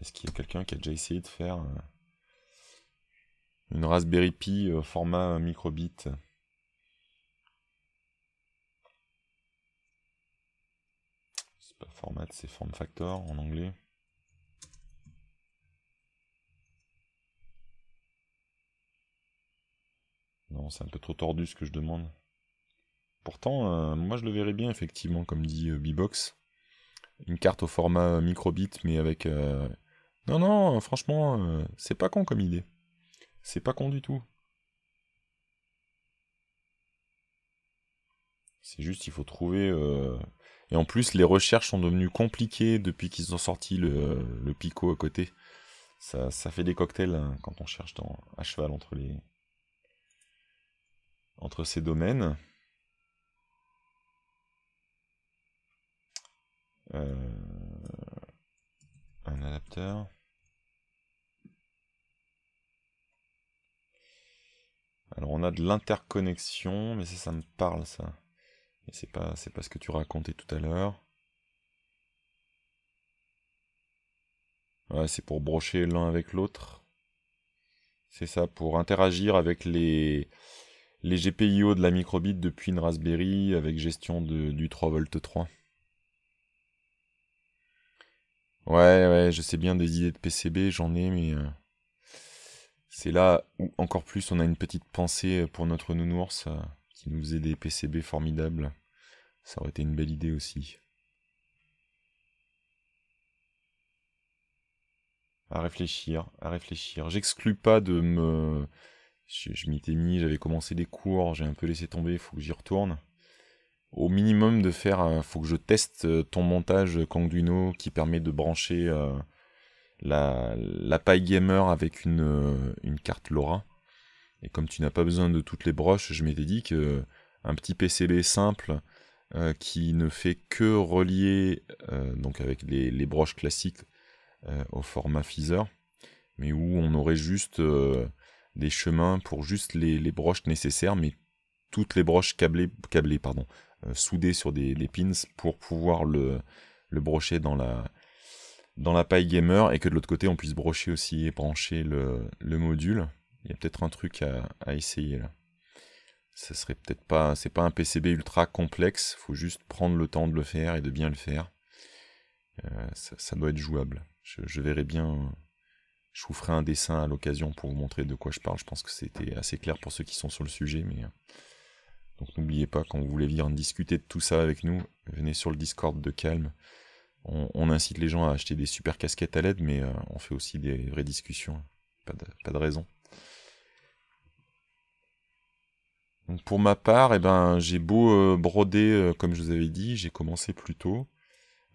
Est-ce qu'il y a quelqu'un qui a déjà essayé de faire euh, une Raspberry Pi euh, format euh, microbit C'est pas format, c'est form factor en anglais. Non, c'est un peu trop tordu ce que je demande. Pourtant, moi je le verrais bien effectivement, comme dit Bbox. Une carte au format microbit, mais avec non, non, franchement, euh, c'est pas con comme idée. C'est pas con du tout. C'est juste, il faut trouver. Euh, et en plus, les recherches sont devenues compliquées depuis qu'ils ont sorti le, picot à côté. Ça, ça fait des cocktails hein, quand on cherche dans, à cheval entre les. entre ces domaines. Euh, un adapteur. Alors on a de l'interconnexion, mais ça, ça me parle ça. Mais c'est pas, c'est pas ce que tu racontais tout à l'heure. Ouais, c'est pour brocher l'un avec l'autre. C'est ça, pour interagir avec les, les GPIO de la microbit depuis une Raspberry avec gestion de, du 3V 3. Ouais, ouais, je sais bien des idées de PCB, j'en ai, mais... Euh, c'est là où encore plus on a une petite pensée euh, pour notre nounours euh, qui nous faisait des PCB formidables. Ça aurait été une belle idée aussi. À réfléchir, à réfléchir. J'exclus pas de me... Je, m'y étais mis, j'avais commencé des cours, j'ai un peu laissé tomber, il faut que j'y retourne. Au minimum de faire, faut que je teste euh, ton montage Kangduino qui permet de brancher la, la paille gamer avec une, euh, carte LoRa. Et comme tu n'as pas besoin de toutes les broches, je m'étais dit que un petit PCB simple euh, qui ne fait que relier, euh, donc avec les, broches classiques au format Feather, mais où on aurait juste des chemins pour juste les, broches nécessaires, mais toutes les broches câblées, câblées pardon, soudées sur des, des, pins pour pouvoir le, le brocher dans la, dans la paille gamer et que de l'autre côté on puisse brocher aussi et brancher le, module. Il y a peut-être un truc à, essayer là. Ça serait peut-être pas, c'est pas un PCB ultra complexe, faut juste prendre le temps de le faire et de bien le faire. Euh, ça, doit être jouable. Je, verrai bien, je vous ferai un dessin à l'occasion pour vous montrer de quoi je parle. Je pense que c'était assez clair pour ceux qui sont sur le sujet, mais euh, donc n'oubliez pas quand vous voulez venir discuter de tout ça avec nous, venez sur le Discord de Calme on, incite les gens à acheter des super casquettes à l'aide, mais euh, on fait aussi des vraies discussions. Pas de, raison. pour ma part, eh ben, j'ai beau brodé, euh, broder, euh, comme je vous avais dit, j'ai commencé plus tôt.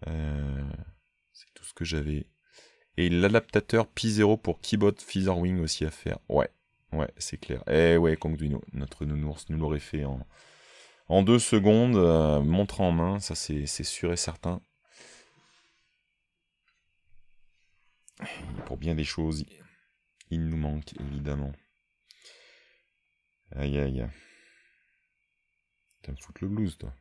C'est tout ce que j'avais. Et l'adaptateur Pi 0 pour Keybot Featherwing aussi à faire. Ouais, ouais, c'est clair. Eh ouais, Congduino, notre nounours nous l'aurait fait en, en deux secondes, montre en main, ça c'est sûr et certain. pour bien des choses, il nous manque évidemment. Aïe aïe. aïe. T'as me foutre le blues, toi.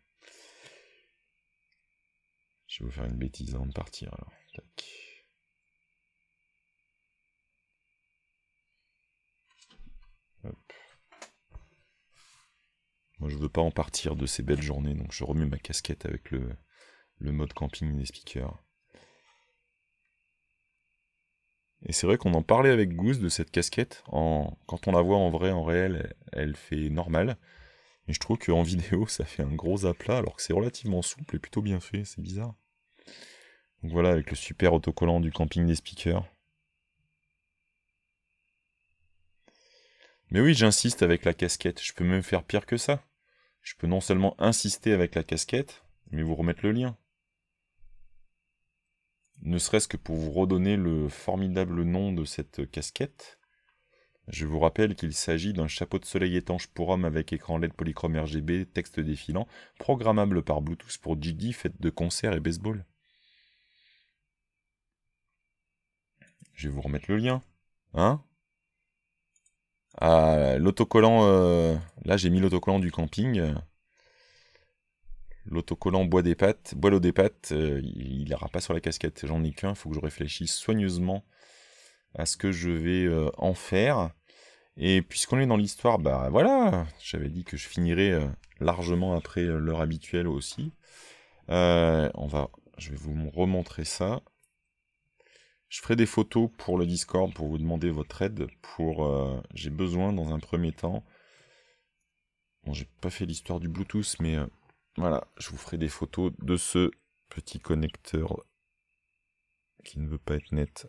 Je vais vous faire une bêtise avant de partir alors. Moi je veux pas en partir de ces belles journées, donc je remue ma casquette avec le, le mode camping des speakers. Et c'est vrai qu'on en parlait avec Goose de cette casquette. En... Quand on la voit en vrai, en réel, elle fait normal. Et je trouve qu'en vidéo, ça fait un gros aplat, alors que c'est relativement souple et plutôt bien fait. C'est bizarre. Donc voilà, avec le super autocollant du camping des speakers. Mais oui, j'insiste avec la casquette. Je peux même faire pire que ça. Je peux non seulement insister avec la casquette, mais vous remettre le lien ne serait-ce que pour vous redonner le formidable nom de cette casquette. Je vous rappelle qu'il s'agit d'un chapeau de soleil étanche pour homme avec écran LED polychrome RGB, texte défilant, programmable par Bluetooth pour DJ, fête de concert et baseball. Je vais vous remettre le lien. Hein Ah, l'autocollant... Euh, là, j'ai mis l'autocollant du camping. L'autocollant bois des pattes, l'eau des pattes, euh, il n'ira pas sur la casquette. J'en ai qu'un, il faut que je réfléchisse soigneusement à ce que je vais euh, en faire. Et puisqu'on est dans l'histoire, bah voilà, j'avais dit que je finirais euh, largement après l'heure habituelle aussi. on va, je vais vous remontrer ça. Je ferai des photos pour le Discord pour vous demander votre aide. Pour, j'ai besoin dans un premier temps. Bon, j'ai pas fait l'histoire du Bluetooth, mais voilà, je vous ferai des photos de ce petit connecteur qui ne veut pas être net.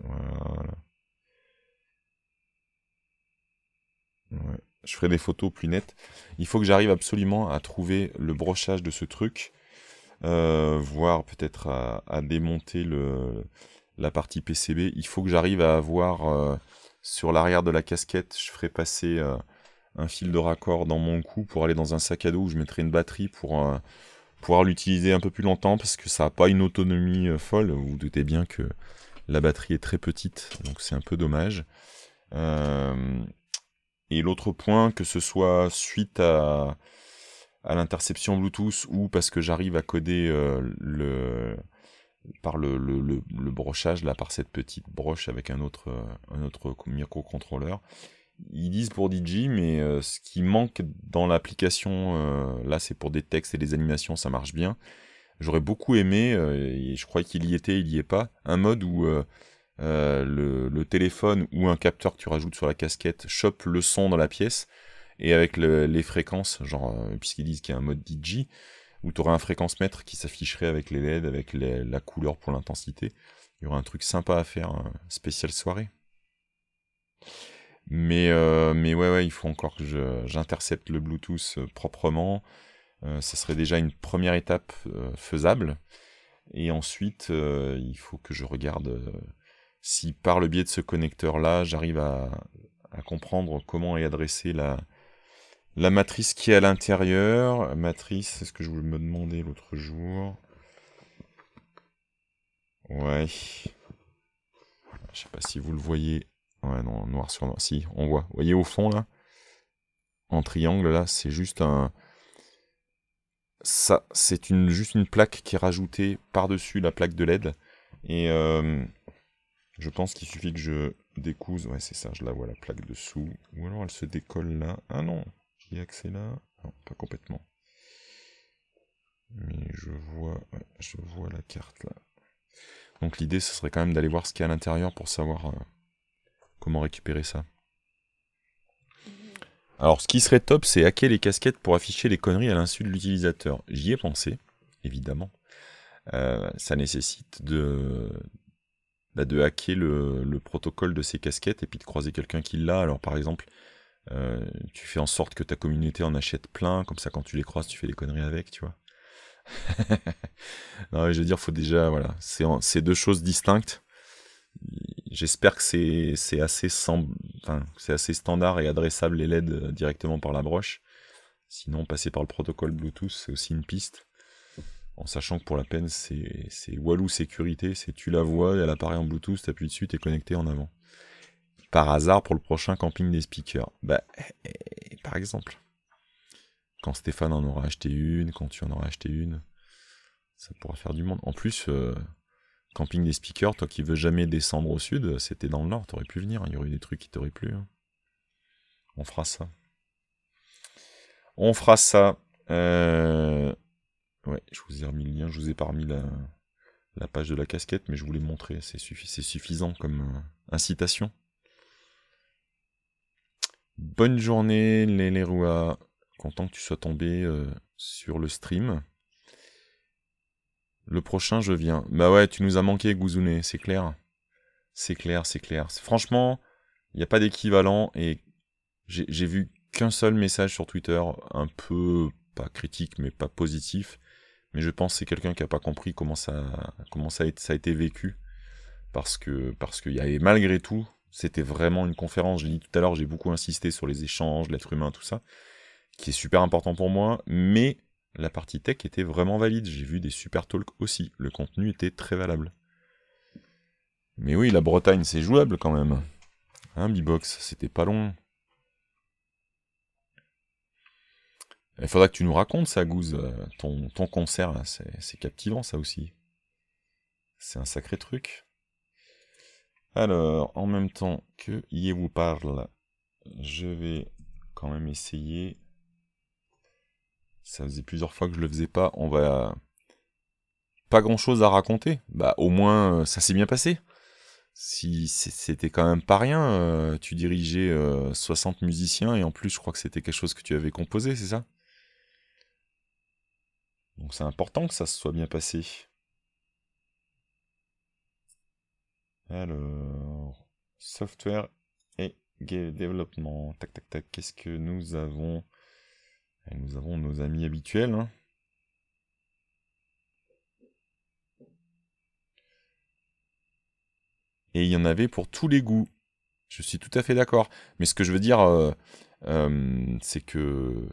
Voilà. Je ferai des photos plus nettes. Il faut que j'arrive absolument à trouver le brochage de ce truc, euh, voire peut-être à, démonter la partie PCB. Il faut que j'arrive à avoir euh, sur l'arrière de la casquette, je ferai passer euh, un fil de raccord dans mon cou pour aller dans un sac à dos où je mettrai une batterie pour euh, pouvoir l'utiliser un peu plus longtemps parce que ça n'a pas une autonomie euh, folle. Vous, vous doutez bien que la batterie est très petite, donc c'est un peu dommage. Euh, et l'autre point, que ce soit suite à, à l'interception Bluetooth ou parce que j'arrive à coder le par le, brochage là par cette petite broche avec un autre, un autre microcontrôleur ils disent pour DJ, mais euh, ce qui manque dans l'application, euh, là c'est pour des textes et des animations, ça marche bien. J'aurais beaucoup aimé, euh, et je crois qu'il y était, il n'y est pas, un mode où le, téléphone ou un capteur que tu rajoutes sur la casquette chope le son dans la pièce, et avec les fréquences, genre, puisqu'ils disent qu'il y a un mode DJ, où tu aurais un fréquence-mètre qui s'afficherait avec les LED, avec la couleur pour l'intensité. Il y aurait un truc sympa à faire, spécial soirée. Mais, euh, mais ouais, il faut encore que j'intercepte le Bluetooth euh, proprement. Ce euh, ça serait déjà une première étape faisable. Et ensuite, il faut que je regarde si par le biais de ce connecteur-là, j'arrive à, comprendre comment est adressée la, la matrice qui est à l'intérieur. Matrice, c'est ce que je voulais me demander l'autre jour. Ouais. Je ne sais pas si vous le voyez Ouais, non, noir sur noir. Si, on voit. Vous voyez au fond, là En triangle, là, c'est juste un... Ça, c'est une, juste une plaque qui est rajoutée par-dessus la plaque de LED. Et euh, je pense qu'il suffit que je découse. Ouais, c'est ça, je la vois, la plaque dessous. Ou alors elle se décolle là. Ah non, j'y ai accès là. Non, pas complètement. Mais je vois, je vois la carte là. Donc l'idée, ce serait quand même d'aller voir ce qu'il y a à l'intérieur pour savoir... Euh, comment récupérer ça. Alors, ce qui serait top, c'est hacker les casquettes pour afficher les conneries à l'insu de l'utilisateur. J'y ai pensé, évidemment. Euh, ça nécessite de, bah, de hacker le, protocole de ces casquettes et puis de croiser quelqu'un qui l'a. Alors, par exemple, euh, tu fais en sorte que ta communauté en achète plein, comme ça, quand tu les croises, tu fais des conneries avec, tu vois. non, je veux dire, faut déjà, voilà, c'est deux choses distinctes. J'espère que c'est assez, assez standard et adressable les LED euh, directement par la broche. Sinon, passer par le protocole Bluetooth, c'est aussi une piste. En sachant que pour la peine, c'est Walou Sécurité, c'est tu la vois, elle apparaît en Bluetooth, t'appuies dessus, t'es connecté en avant. Par hasard pour le prochain camping des speakers. Bah, eh, par exemple. Quand Stéphane en aura acheté une, quand tu en auras acheté une, ça pourra faire du monde. En plus, euh, Camping des speakers, toi qui veux jamais descendre au sud, c'était dans le nord, t'aurais pu venir, hein. il y aurait eu des trucs qui t'auraient plu. Hein. On fera ça. On fera ça. Euh, ouais, je vous ai remis le lien, je vous ai parmi la, la page de la casquette, mais je voulais montrer, c'est suffisant comme euh, incitation. Bonne journée les content que tu sois tombé euh, sur le stream. Le prochain, je viens. Bah ouais, tu nous as manqué, Gouzouné, c'est clair. C'est clair, c'est clair. Franchement, il n'y a pas d'équivalent et j'ai vu qu'un seul message sur Twitter, un peu, pas critique, mais pas positif. Mais je pense que c'est quelqu'un qui n'a pas compris comment ça, comment ça a, été, vécu. Parce que, parce y avait malgré tout, c'était vraiment une conférence. Je dit tout à l'heure, j'ai beaucoup insisté sur les échanges, l'être humain, tout ça, qui est super important pour moi. Mais la partie tech était vraiment valide. J'ai vu des super talks aussi. Le contenu était très valable. Mais oui, la Bretagne, c'est jouable quand même. Hein, b-box, c'était pas long. Il faudra que tu nous racontes ça, Goose, ton, ton concert. c'est captivant, ça aussi. C'est un sacré truc. Alors, en même temps que Yé vous parle, je vais quand même essayer ça faisait plusieurs fois que je le faisais pas. On va pas grand chose à raconter. Bah au moins euh, ça s'est bien passé. Si c'était quand même pas rien, euh, tu dirigeais 60 euh, musiciens et en plus je crois que c'était quelque chose que tu avais composé, c'est ça Donc c'est important que ça se soit bien passé. Alors, software et développement. Tac, tac, tac. Qu'est-ce que nous avons nous avons nos amis habituels. Hein. Et il y en avait pour tous les goûts. Je suis tout à fait d'accord. Mais ce que je veux dire, euh, euh, c'est que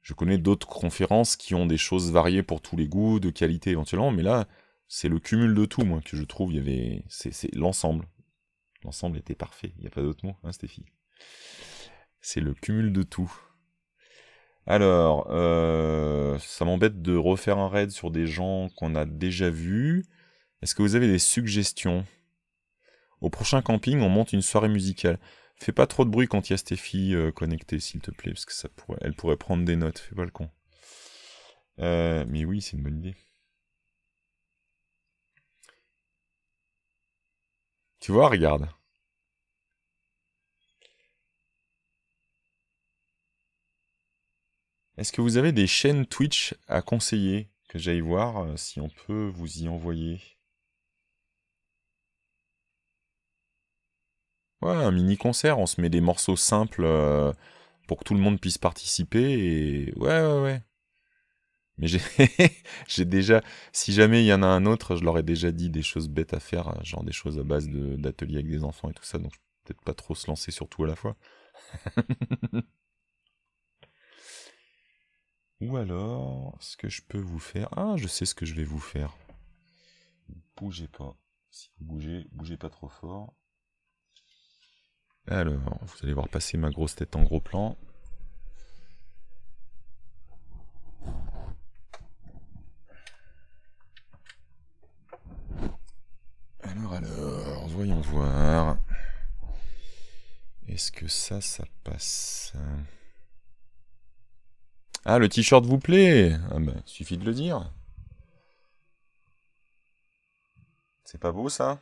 je connais d'autres conférences qui ont des choses variées pour tous les goûts, de qualité éventuellement, mais là, c'est le cumul de tout, moi, que je trouve. Il y avait. C'est l'ensemble. L'ensemble était parfait. Il n'y a pas d'autre mot, hein, Stéphie. C'est le cumul de tout. Alors, euh, ça m'embête de refaire un raid sur des gens qu'on a déjà vus. Est-ce que vous avez des suggestions Au prochain camping, on monte une soirée musicale. Fais pas trop de bruit quand il y a Stéphie euh, connectée, s'il te plaît, parce que ça pourrait, elle pourrait prendre des notes. Fais pas le con. Euh, mais oui, c'est une bonne idée. Tu vois, regarde. Est-ce que vous avez des chaînes Twitch à conseiller que j'aille voir euh, si on peut vous y envoyer Ouais, un mini concert, on se met des morceaux simples euh, pour que tout le monde puisse participer et ouais ouais ouais. Mais j'ai déjà, si jamais il y en a un autre, je leur ai déjà dit des choses bêtes à faire, euh, genre des choses à base d'ateliers avec des enfants et tout ça, donc peut-être pas trop se lancer sur tout à la fois. Ou alors, ce que je peux vous faire... Ah, je sais ce que je vais vous faire. Bougez pas. Si vous bougez, bougez pas trop fort. Alors, vous allez voir passer ma grosse tête en gros plan. Alors, alors, voyons voir. Est-ce que ça, ça passe ah, le t-shirt vous plaît ah, bah, Suffit de le dire. C'est pas beau ça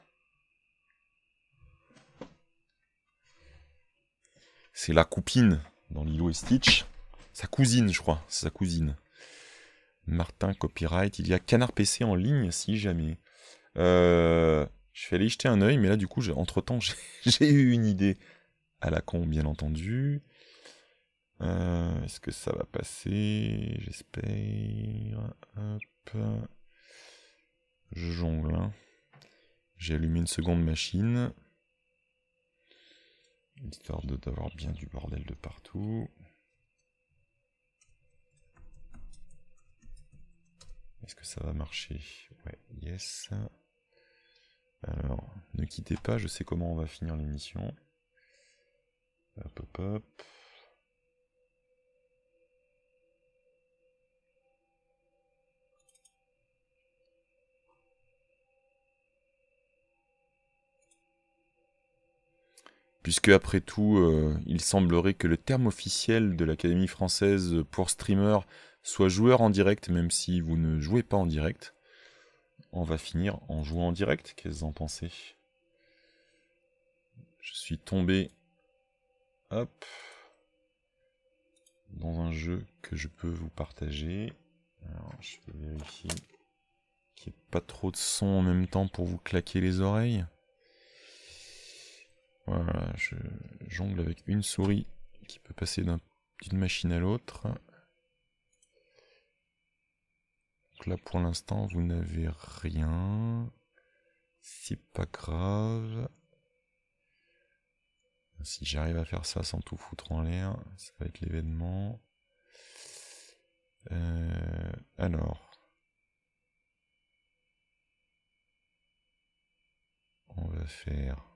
C'est la copine dans Lilo et Stitch. Sa cousine, je crois. C'est sa cousine. Martin Copyright. Il y a Canard PC en ligne si jamais. Euh, je vais aller jeter un œil, mais là, du coup, entre temps, j'ai eu une idée à la con, bien entendu. Euh, est-ce que ça va passer J'espère. Hop. Je jongle. Hein. J'ai allumé une seconde machine. Histoire d'avoir bien du bordel de partout. Est-ce que ça va marcher Ouais, yes. Alors, ne quittez pas, je sais comment on va finir l'émission. Hop, hop, hop. puisque après tout, euh, il semblerait que le terme officiel de l'Académie française pour streamer soit joueur en direct, même si vous ne jouez pas en direct. On va finir en jouant en direct, qu'est-ce que vous en pensez Je suis tombé, hop, dans un jeu que je peux vous partager. je vais vérifier qu'il n'y ait pas trop de son en même temps pour vous claquer les oreilles. Voilà, je jongle avec une souris qui peut passer d'une machine à l'autre. Donc là, pour l'instant, vous n'avez rien. C'est pas grave. Si j'arrive à faire ça sans tout foutre en l'air, ça va être l'événement. Euh, alors. On va faire...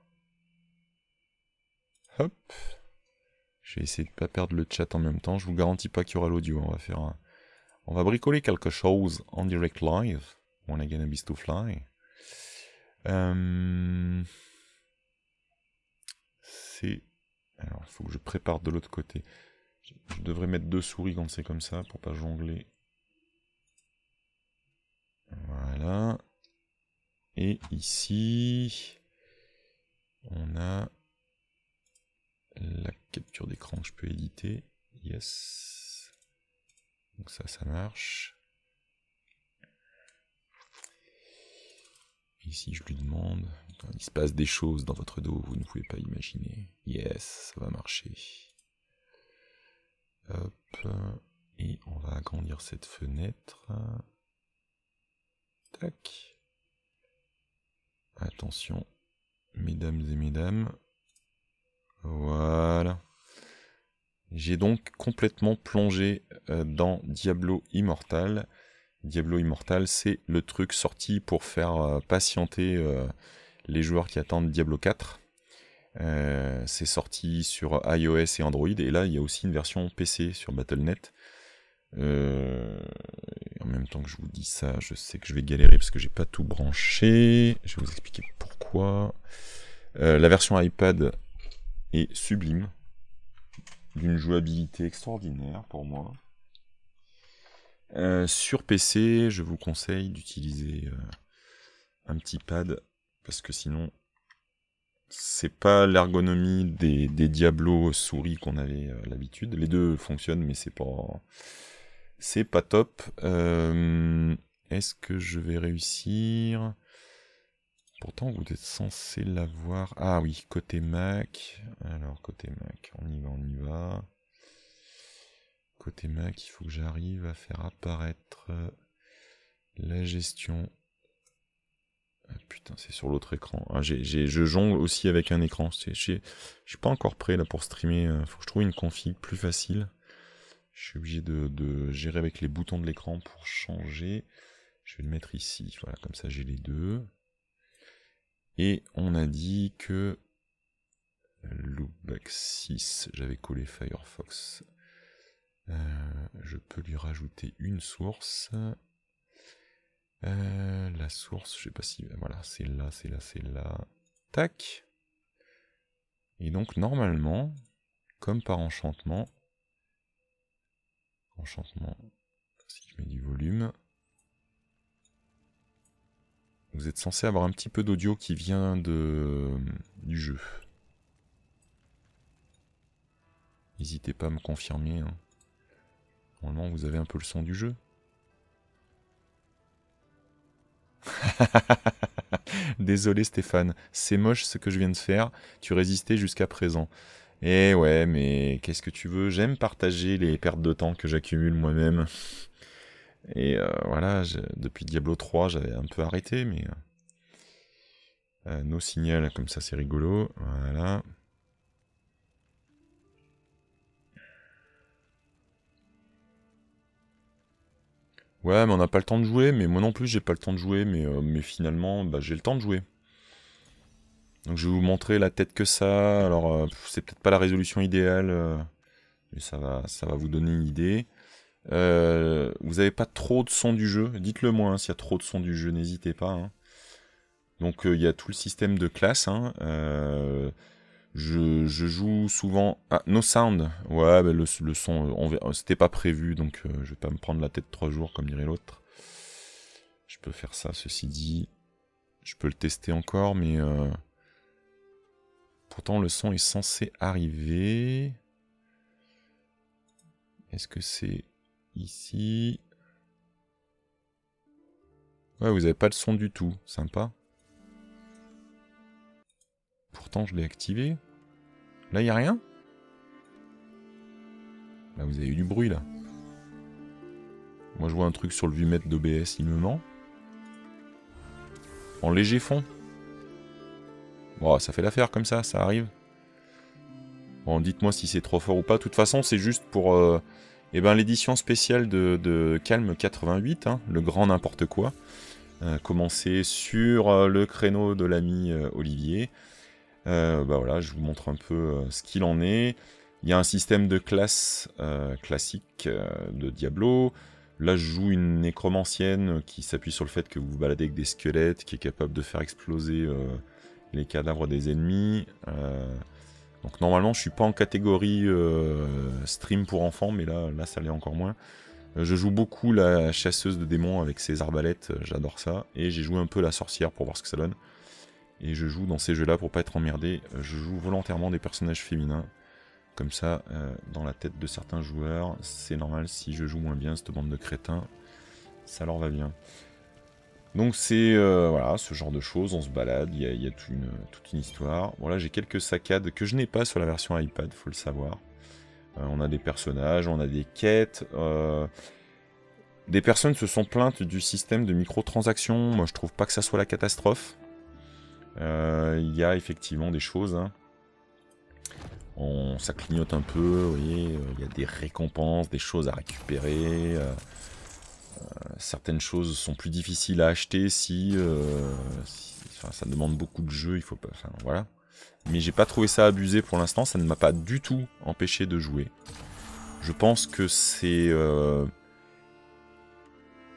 Hop. Je vais essayer de ne pas perdre le chat en même temps. Je vous garantis pas qu'il y aura l'audio. On va faire On va bricoler quelque chose en direct live. On a gagné be to fly. Euh, c'est... Alors, il faut que je prépare de l'autre côté. Je devrais mettre deux souris quand c'est comme ça pour pas jongler. Voilà. Et ici, on a la capture d'écran que je peux éditer. Yes. Donc ça, ça marche. Ici, je lui demande. Il se passe des choses dans votre dos, vous ne pouvez pas imaginer. Yes, ça va marcher. Hop. Et on va agrandir cette fenêtre. Tac. Attention, mesdames et mesdames, voilà. J'ai donc complètement plongé euh, dans Diablo Immortal. Diablo Immortal, c'est le truc sorti pour faire euh, patienter euh, les joueurs qui attendent Diablo 4. c'est sorti sur iOS et Android, et là il y a aussi une version PC sur Battle.net. en même temps que je vous dis ça, je sais que je vais galérer parce que j'ai pas tout branché. Je vais vous expliquer pourquoi. la version iPad sublime, d'une jouabilité extraordinaire pour moi. Euh, sur PC, je vous conseille d'utiliser euh, un petit pad parce que sinon, c'est pas l'ergonomie des, diablos Diablo souris qu'on avait euh, l'habitude. Les deux fonctionnent, mais c'est pas c'est pas top. Est-ce que je vais réussir Pourtant, vous êtes censé l'avoir. Ah oui, côté Mac. Alors, côté Mac, on y va, on y va. Côté Mac, il faut que j'arrive à faire apparaître euh, la gestion. Ah, putain, c'est sur l'autre écran. Ah, je jongle aussi avec un écran. Je suis pas encore prêt là pour streamer. Euh, faut que je trouve une config plus facile. Je suis obligé de, de gérer avec les boutons de l'écran pour changer. Je vais le mettre ici. Voilà, comme ça j'ai les deux. Et on a dit que euh, loopback 6, j'avais collé Firefox. Euh, je peux lui rajouter une source. Euh, la source, je sais pas si... Voilà, c'est là, c'est là, c'est là. Tac. Et donc normalement, comme par enchantement, enchantement, si je mets du volume, vous êtes censé avoir un petit peu d'audio qui vient de... Euh, du jeu. N'hésitez pas à me confirmer. Hein. Normalement, vous avez un peu le son du jeu. Désolé Stéphane, c'est moche ce que je viens de faire, tu résistais jusqu'à présent. Eh ouais, mais qu'est-ce que tu veux J'aime partager les pertes de temps que j'accumule moi-même. Et euh, voilà, depuis Diablo 3, j'avais un peu arrêté, mais. Euh, euh, nos signal comme ça c'est rigolo. Voilà. Ouais, mais on n'a pas le temps de jouer, mais moi non plus j'ai pas le temps de jouer, mais, finalement, bah, j'ai le temps de jouer. Donc je vais vous montrer la tête que ça. Alors, c'est peut-être pas la résolution idéale, mais ça va, ça va vous donner une idée. Euh, vous n'avez pas trop de son du jeu, dites-le moi hein, s'il y a trop de son du jeu, n'hésitez pas. Hein. Donc euh, il y a tout le système de classe. Hein. Euh, je, joue souvent... Ah, no sound Ouais, bah, le, son, c'était pas prévu, donc je vais pas me prendre la tête trois jours, comme dirait l'autre. Je peux faire ça, ceci dit. Je peux le tester encore, mais... Pourtant, le son est censé arriver... Est-ce que c'est Ici. Ouais, vous avez pas de son du tout. Sympa. Pourtant, je l'ai activé. Là, il a rien Là, vous avez eu du bruit, là. Moi, je vois un truc sur le vumètre d'OBS, il me ment. En léger fond. Bon, ça fait l'affaire comme ça, ça arrive. Bon, dites-moi si c'est trop fort ou pas. De toute façon, c'est juste pour... Euh, et eh ben l'édition spéciale de, Calme 88, hein, le grand n'importe quoi, euh, commencé sur euh, le créneau de l'ami euh, Olivier. bah voilà, je vous montre un peu ce qu'il en est. Il y a un système de classe classique de Diablo. Là, je joue une nécromancienne qui s'appuie sur le fait que vous vous baladez avec des squelettes, qui est capable de faire exploser les cadavres des ennemis. Donc normalement, je suis pas en catégorie euh, stream pour enfants, mais là, là ça l'est encore moins. Euh, je joue beaucoup la chasseuse de démons avec ses arbalètes, euh, j'adore ça. Et j'ai joué un peu la sorcière pour voir ce que ça donne. Et je joue dans ces jeux-là pour pas être emmerdé. Je joue volontairement des personnages féminins. Comme ça, dans la tête de certains joueurs, c'est normal si je joue moins bien cette bande de crétins. Ça leur va bien. Donc c'est euh, voilà ce genre de choses, on se balade, il y a, toute, une, histoire. Voilà, j'ai quelques saccades que je n'ai pas sur la version iPad, faut le savoir. Euh, on a des personnages, on a des quêtes. Euh, des personnes se sont plaintes du système de microtransactions. Moi, je trouve pas que ça soit la catastrophe. Il y a effectivement des choses. Hein. On, ça clignote un peu, vous voyez. Il y a des récompenses, des choses à récupérer. Euh, certaines choses sont plus difficiles à acheter si, euh, ça demande beaucoup de jeux, il faut pas. voilà. Mais j'ai pas trouvé ça abusé pour l'instant, ça ne m'a pas du tout empêché de jouer. Je pense que c'est. Euh,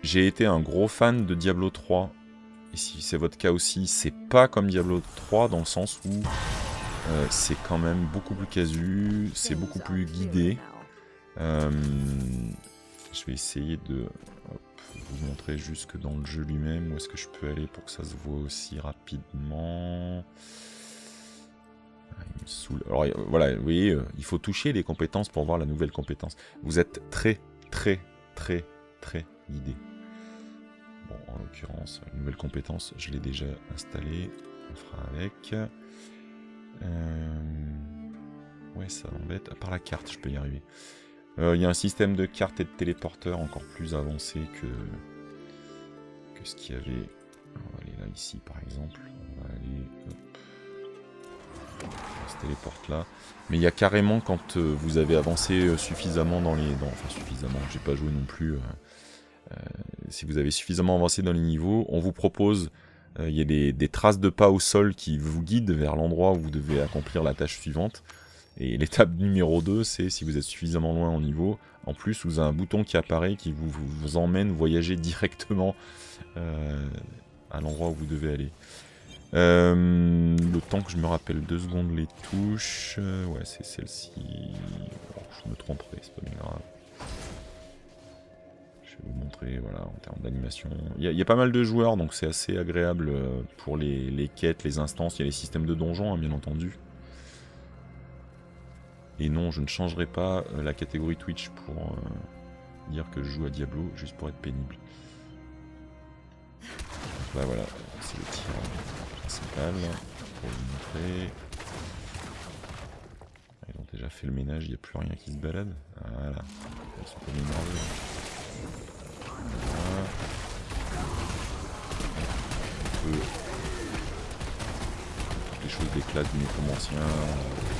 j'ai été un gros fan de Diablo 3 et si c'est votre cas aussi, c'est pas comme Diablo 3 dans le sens où c'est quand même beaucoup plus casu, c'est beaucoup plus guidé. je vais essayer de vous montrer jusque dans le jeu lui-même Où est-ce que je peux aller pour que ça se voit aussi rapidement ah, il me saoule. Alors voilà, vous voyez, euh, il faut toucher les compétences pour voir la nouvelle compétence. Vous êtes très, très, très, très guidé. Bon, en l'occurrence, la nouvelle compétence, je l'ai déjà installée. On fera avec. Euh, ouais, ça m'embête. À ah, part la carte, je peux y arriver. Euh, il y a un système de cartes et de téléporteurs encore plus avancé que, ce qu'il y avait. On va aller là, ici, par exemple. On va aller... On téléporte là. Mais il y a carrément, quand euh, vous avez avancé euh, suffisamment dans les... enfin, suffisamment, j'ai pas joué non plus. si vous avez suffisamment avancé dans les niveaux, on vous propose il y a des, traces de pas au sol qui vous guident vers l'endroit où vous devez accomplir la tâche suivante. Et l'étape numéro 2, c'est si vous êtes suffisamment loin en niveau, en plus vous avez un bouton qui apparaît qui vous, emmène voyager directement euh, à l'endroit où vous devez aller. Euh, le temps que je me rappelle, deux secondes les touches. Euh, ouais, c'est celle-ci. Oh, je me tromperai, c'est pas bien grave. Je vais vous montrer, voilà, en termes d'animation. Il y, a pas mal de joueurs, donc c'est assez agréable pour les, quêtes, les instances. Il y a les systèmes de donjons, hein, bien entendu. Et non, je ne changerai pas euh, la catégorie Twitch pour euh, dire que je joue à Diablo, juste pour être pénible. Là bah voilà, c'est le tir principal pour vous montrer. Ah, ils ont déjà fait le ménage, il n'y a plus rien qui se balade. Voilà, ils sont pas ménagers. Voilà. Toutes les choses des classes comme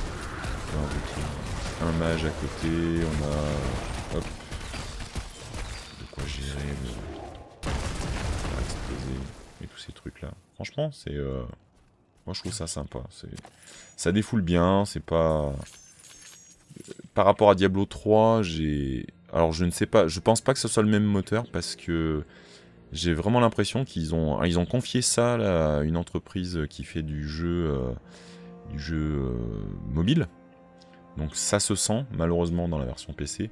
un mage à côté, on a... Hop. De quoi gérer, et tous ces trucs-là. Franchement, c'est... Euh, moi, je trouve ça sympa. Ça défoule bien, c'est pas... Euh, par rapport à Diablo 3, j'ai... Alors, je ne sais pas, je pense pas que ce soit le même moteur, parce que... J'ai vraiment l'impression qu'ils ont, ah, ils ont confié ça à une entreprise qui fait du jeu, euh, du jeu mobile donc ça se sent malheureusement dans la version PC.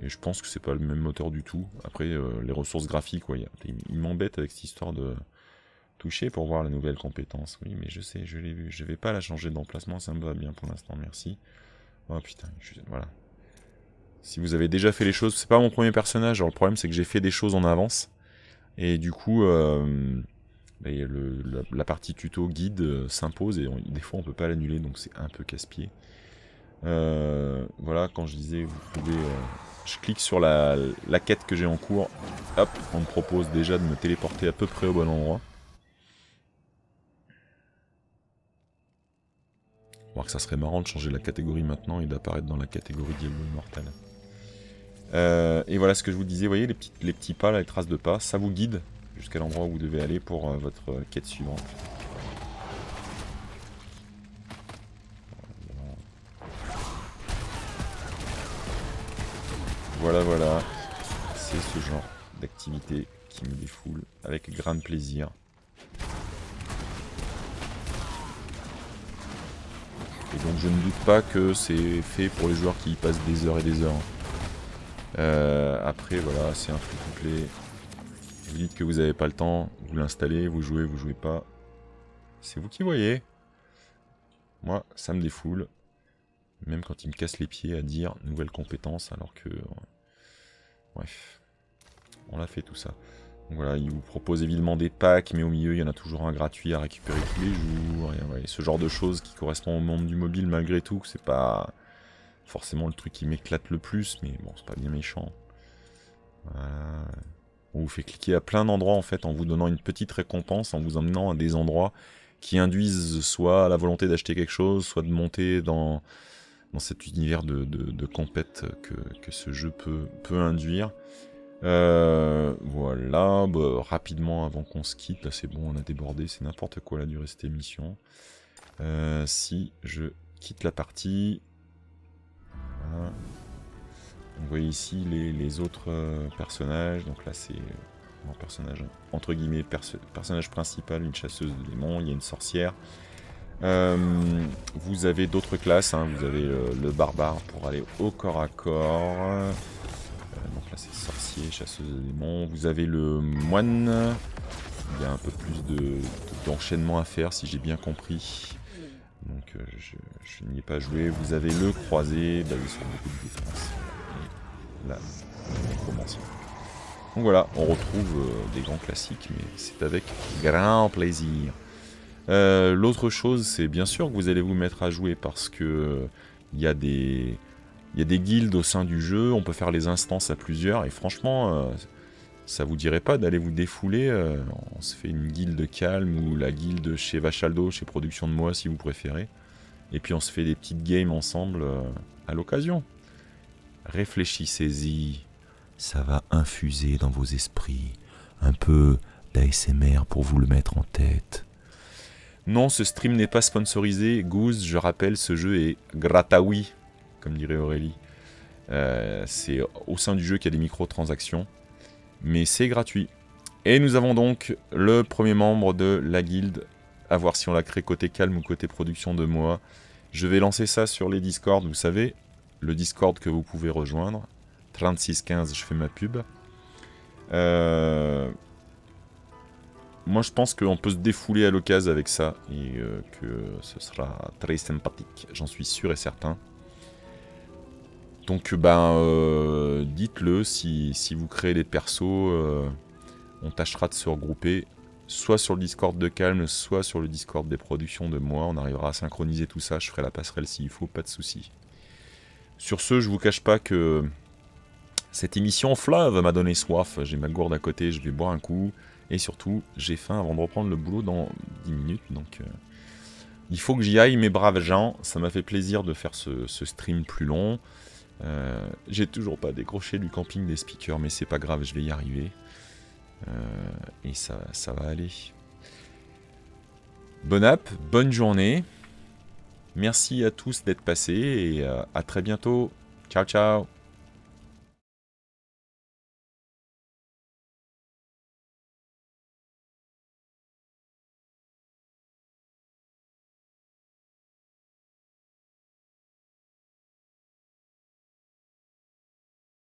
Et je pense que c'est pas le même moteur du tout. Après, euh, les ressources graphiques, il m'embête avec cette histoire de toucher pour voir la nouvelle compétence. Oui, mais je sais, je l'ai vu. Je vais pas la changer d'emplacement, ça me va bien pour l'instant, merci. Oh putain, je... voilà. Si vous avez déjà fait les choses, c'est pas mon premier personnage. Alors le problème, c'est que j'ai fait des choses en avance. Et du coup, euh, ben, la, partie tuto guide euh, s'impose et des fois on peut pas l'annuler, donc c'est un peu casse-pied. Euh, voilà, quand je disais, vous pouvez... Euh, je clique sur la, quête que j'ai en cours. Hop, on me propose déjà de me téléporter à peu près au bon endroit. voir que ça serait marrant de changer la catégorie maintenant et d'apparaître dans la catégorie Diablo Immortal. Euh, et voilà ce que je vous disais, vous voyez les, petits pas, les traces de pas, ça vous guide jusqu'à l'endroit où vous devez aller pour votre quête suivante. Voilà, voilà. C'est ce genre d'activité qui me défoule avec grand plaisir. Et donc je ne doute pas que c'est fait pour les joueurs qui y passent des heures et des heures. Euh, après voilà, c'est un truc complet. Vous dites que vous n'avez pas le temps, vous l'installez, vous jouez, vous jouez pas. C'est vous qui voyez. Moi, ça me défoule. Même quand il me casse les pieds à dire nouvelle compétence alors que Bref, on l'a fait tout ça. Donc voilà, il vous propose évidemment des packs, mais au milieu, il y en a toujours un gratuit à récupérer tous les jours. Et ce genre de choses qui correspond au monde du mobile malgré tout, que c'est pas forcément le truc qui m'éclate le plus, mais bon, c'est pas bien méchant. On vous fait cliquer à plein d'endroits en fait, en vous donnant une petite récompense, en vous emmenant à des endroits qui induisent soit la volonté d'acheter quelque chose, soit de monter dans dans cet univers de, de, compète que, que, ce jeu peut, peut induire. Euh, voilà, bah, rapidement avant qu'on se quitte, là c'est bon, on a débordé, c'est n'importe quoi la durée de cette émission. Euh, si je quitte la partie, On vous voyez ici les, les autres euh, personnages, donc là c'est mon personnage, entre guillemets, personnage principal, une chasseuse de démons, il y a une sorcière, euh, vous avez d'autres classes, hein. vous avez euh, le barbare pour aller au corps à corps. Euh, donc là c'est sorcier, chasseuse de démons. Vous avez le moine. Il y a un peu plus d'enchaînement à faire si j'ai bien compris. Donc je, n'y ai pas joué. Vous avez le croisé, basé sur beaucoup de défense. là, on commence. Donc voilà, on retrouve des grands classiques, mais c'est avec grand plaisir. Euh, l'autre chose, c'est bien sûr que vous allez vous mettre à jouer parce que il y a des... y a des guildes au sein du jeu, on peut faire les instances à plusieurs, et franchement, euh, ça vous dirait pas d'aller vous défouler euh, On se fait une guilde calme ou la guilde chez Vachaldo, chez Production de Moi si vous préférez. Et puis on se fait des petites games ensemble à l'occasion. Réfléchissez-y. Ça va infuser dans vos esprits un peu d'ASMR pour vous le mettre en tête. Non, ce stream n'est pas sponsorisé. Goose, je rappelle, ce jeu est grataoui, comme dirait Aurélie. Euh, c'est au sein du jeu qu'il y a des microtransactions. Mais c'est gratuit. Et nous avons donc le premier membre de la guilde. À voir si on la créé côté calme ou côté production de moi. Je vais lancer ça sur les Discord, vous savez. Le Discord que vous pouvez rejoindre. 3615, je fais ma pub. Euh, moi, je pense qu'on peut se défouler à l'occasion avec ça et euh, que ce sera très sympathique, j'en suis sûr et certain. Donc, ben, euh, dites-le si, vous créez des persos, euh, on tâchera de se regrouper soit sur le Discord de Calme, soit sur le Discord des productions de moi. On arrivera à synchroniser tout ça, je ferai la passerelle s'il faut, pas de soucis. Sur ce, je vous cache pas que cette émission flave m'a donné soif. J'ai ma gourde à côté, je vais boire un coup. Et surtout, j'ai faim avant de reprendre le boulot dans 10 minutes. Donc, euh, il faut que j'y aille, mes braves gens. Ça m'a fait plaisir de faire ce, stream plus long. Euh, j'ai toujours pas décroché du camping des speakers, mais c'est pas grave, je vais y arriver. Euh, et ça, ça va aller. Bonne app, bonne journée. Merci à tous d'être passés et à très bientôt. Ciao, ciao.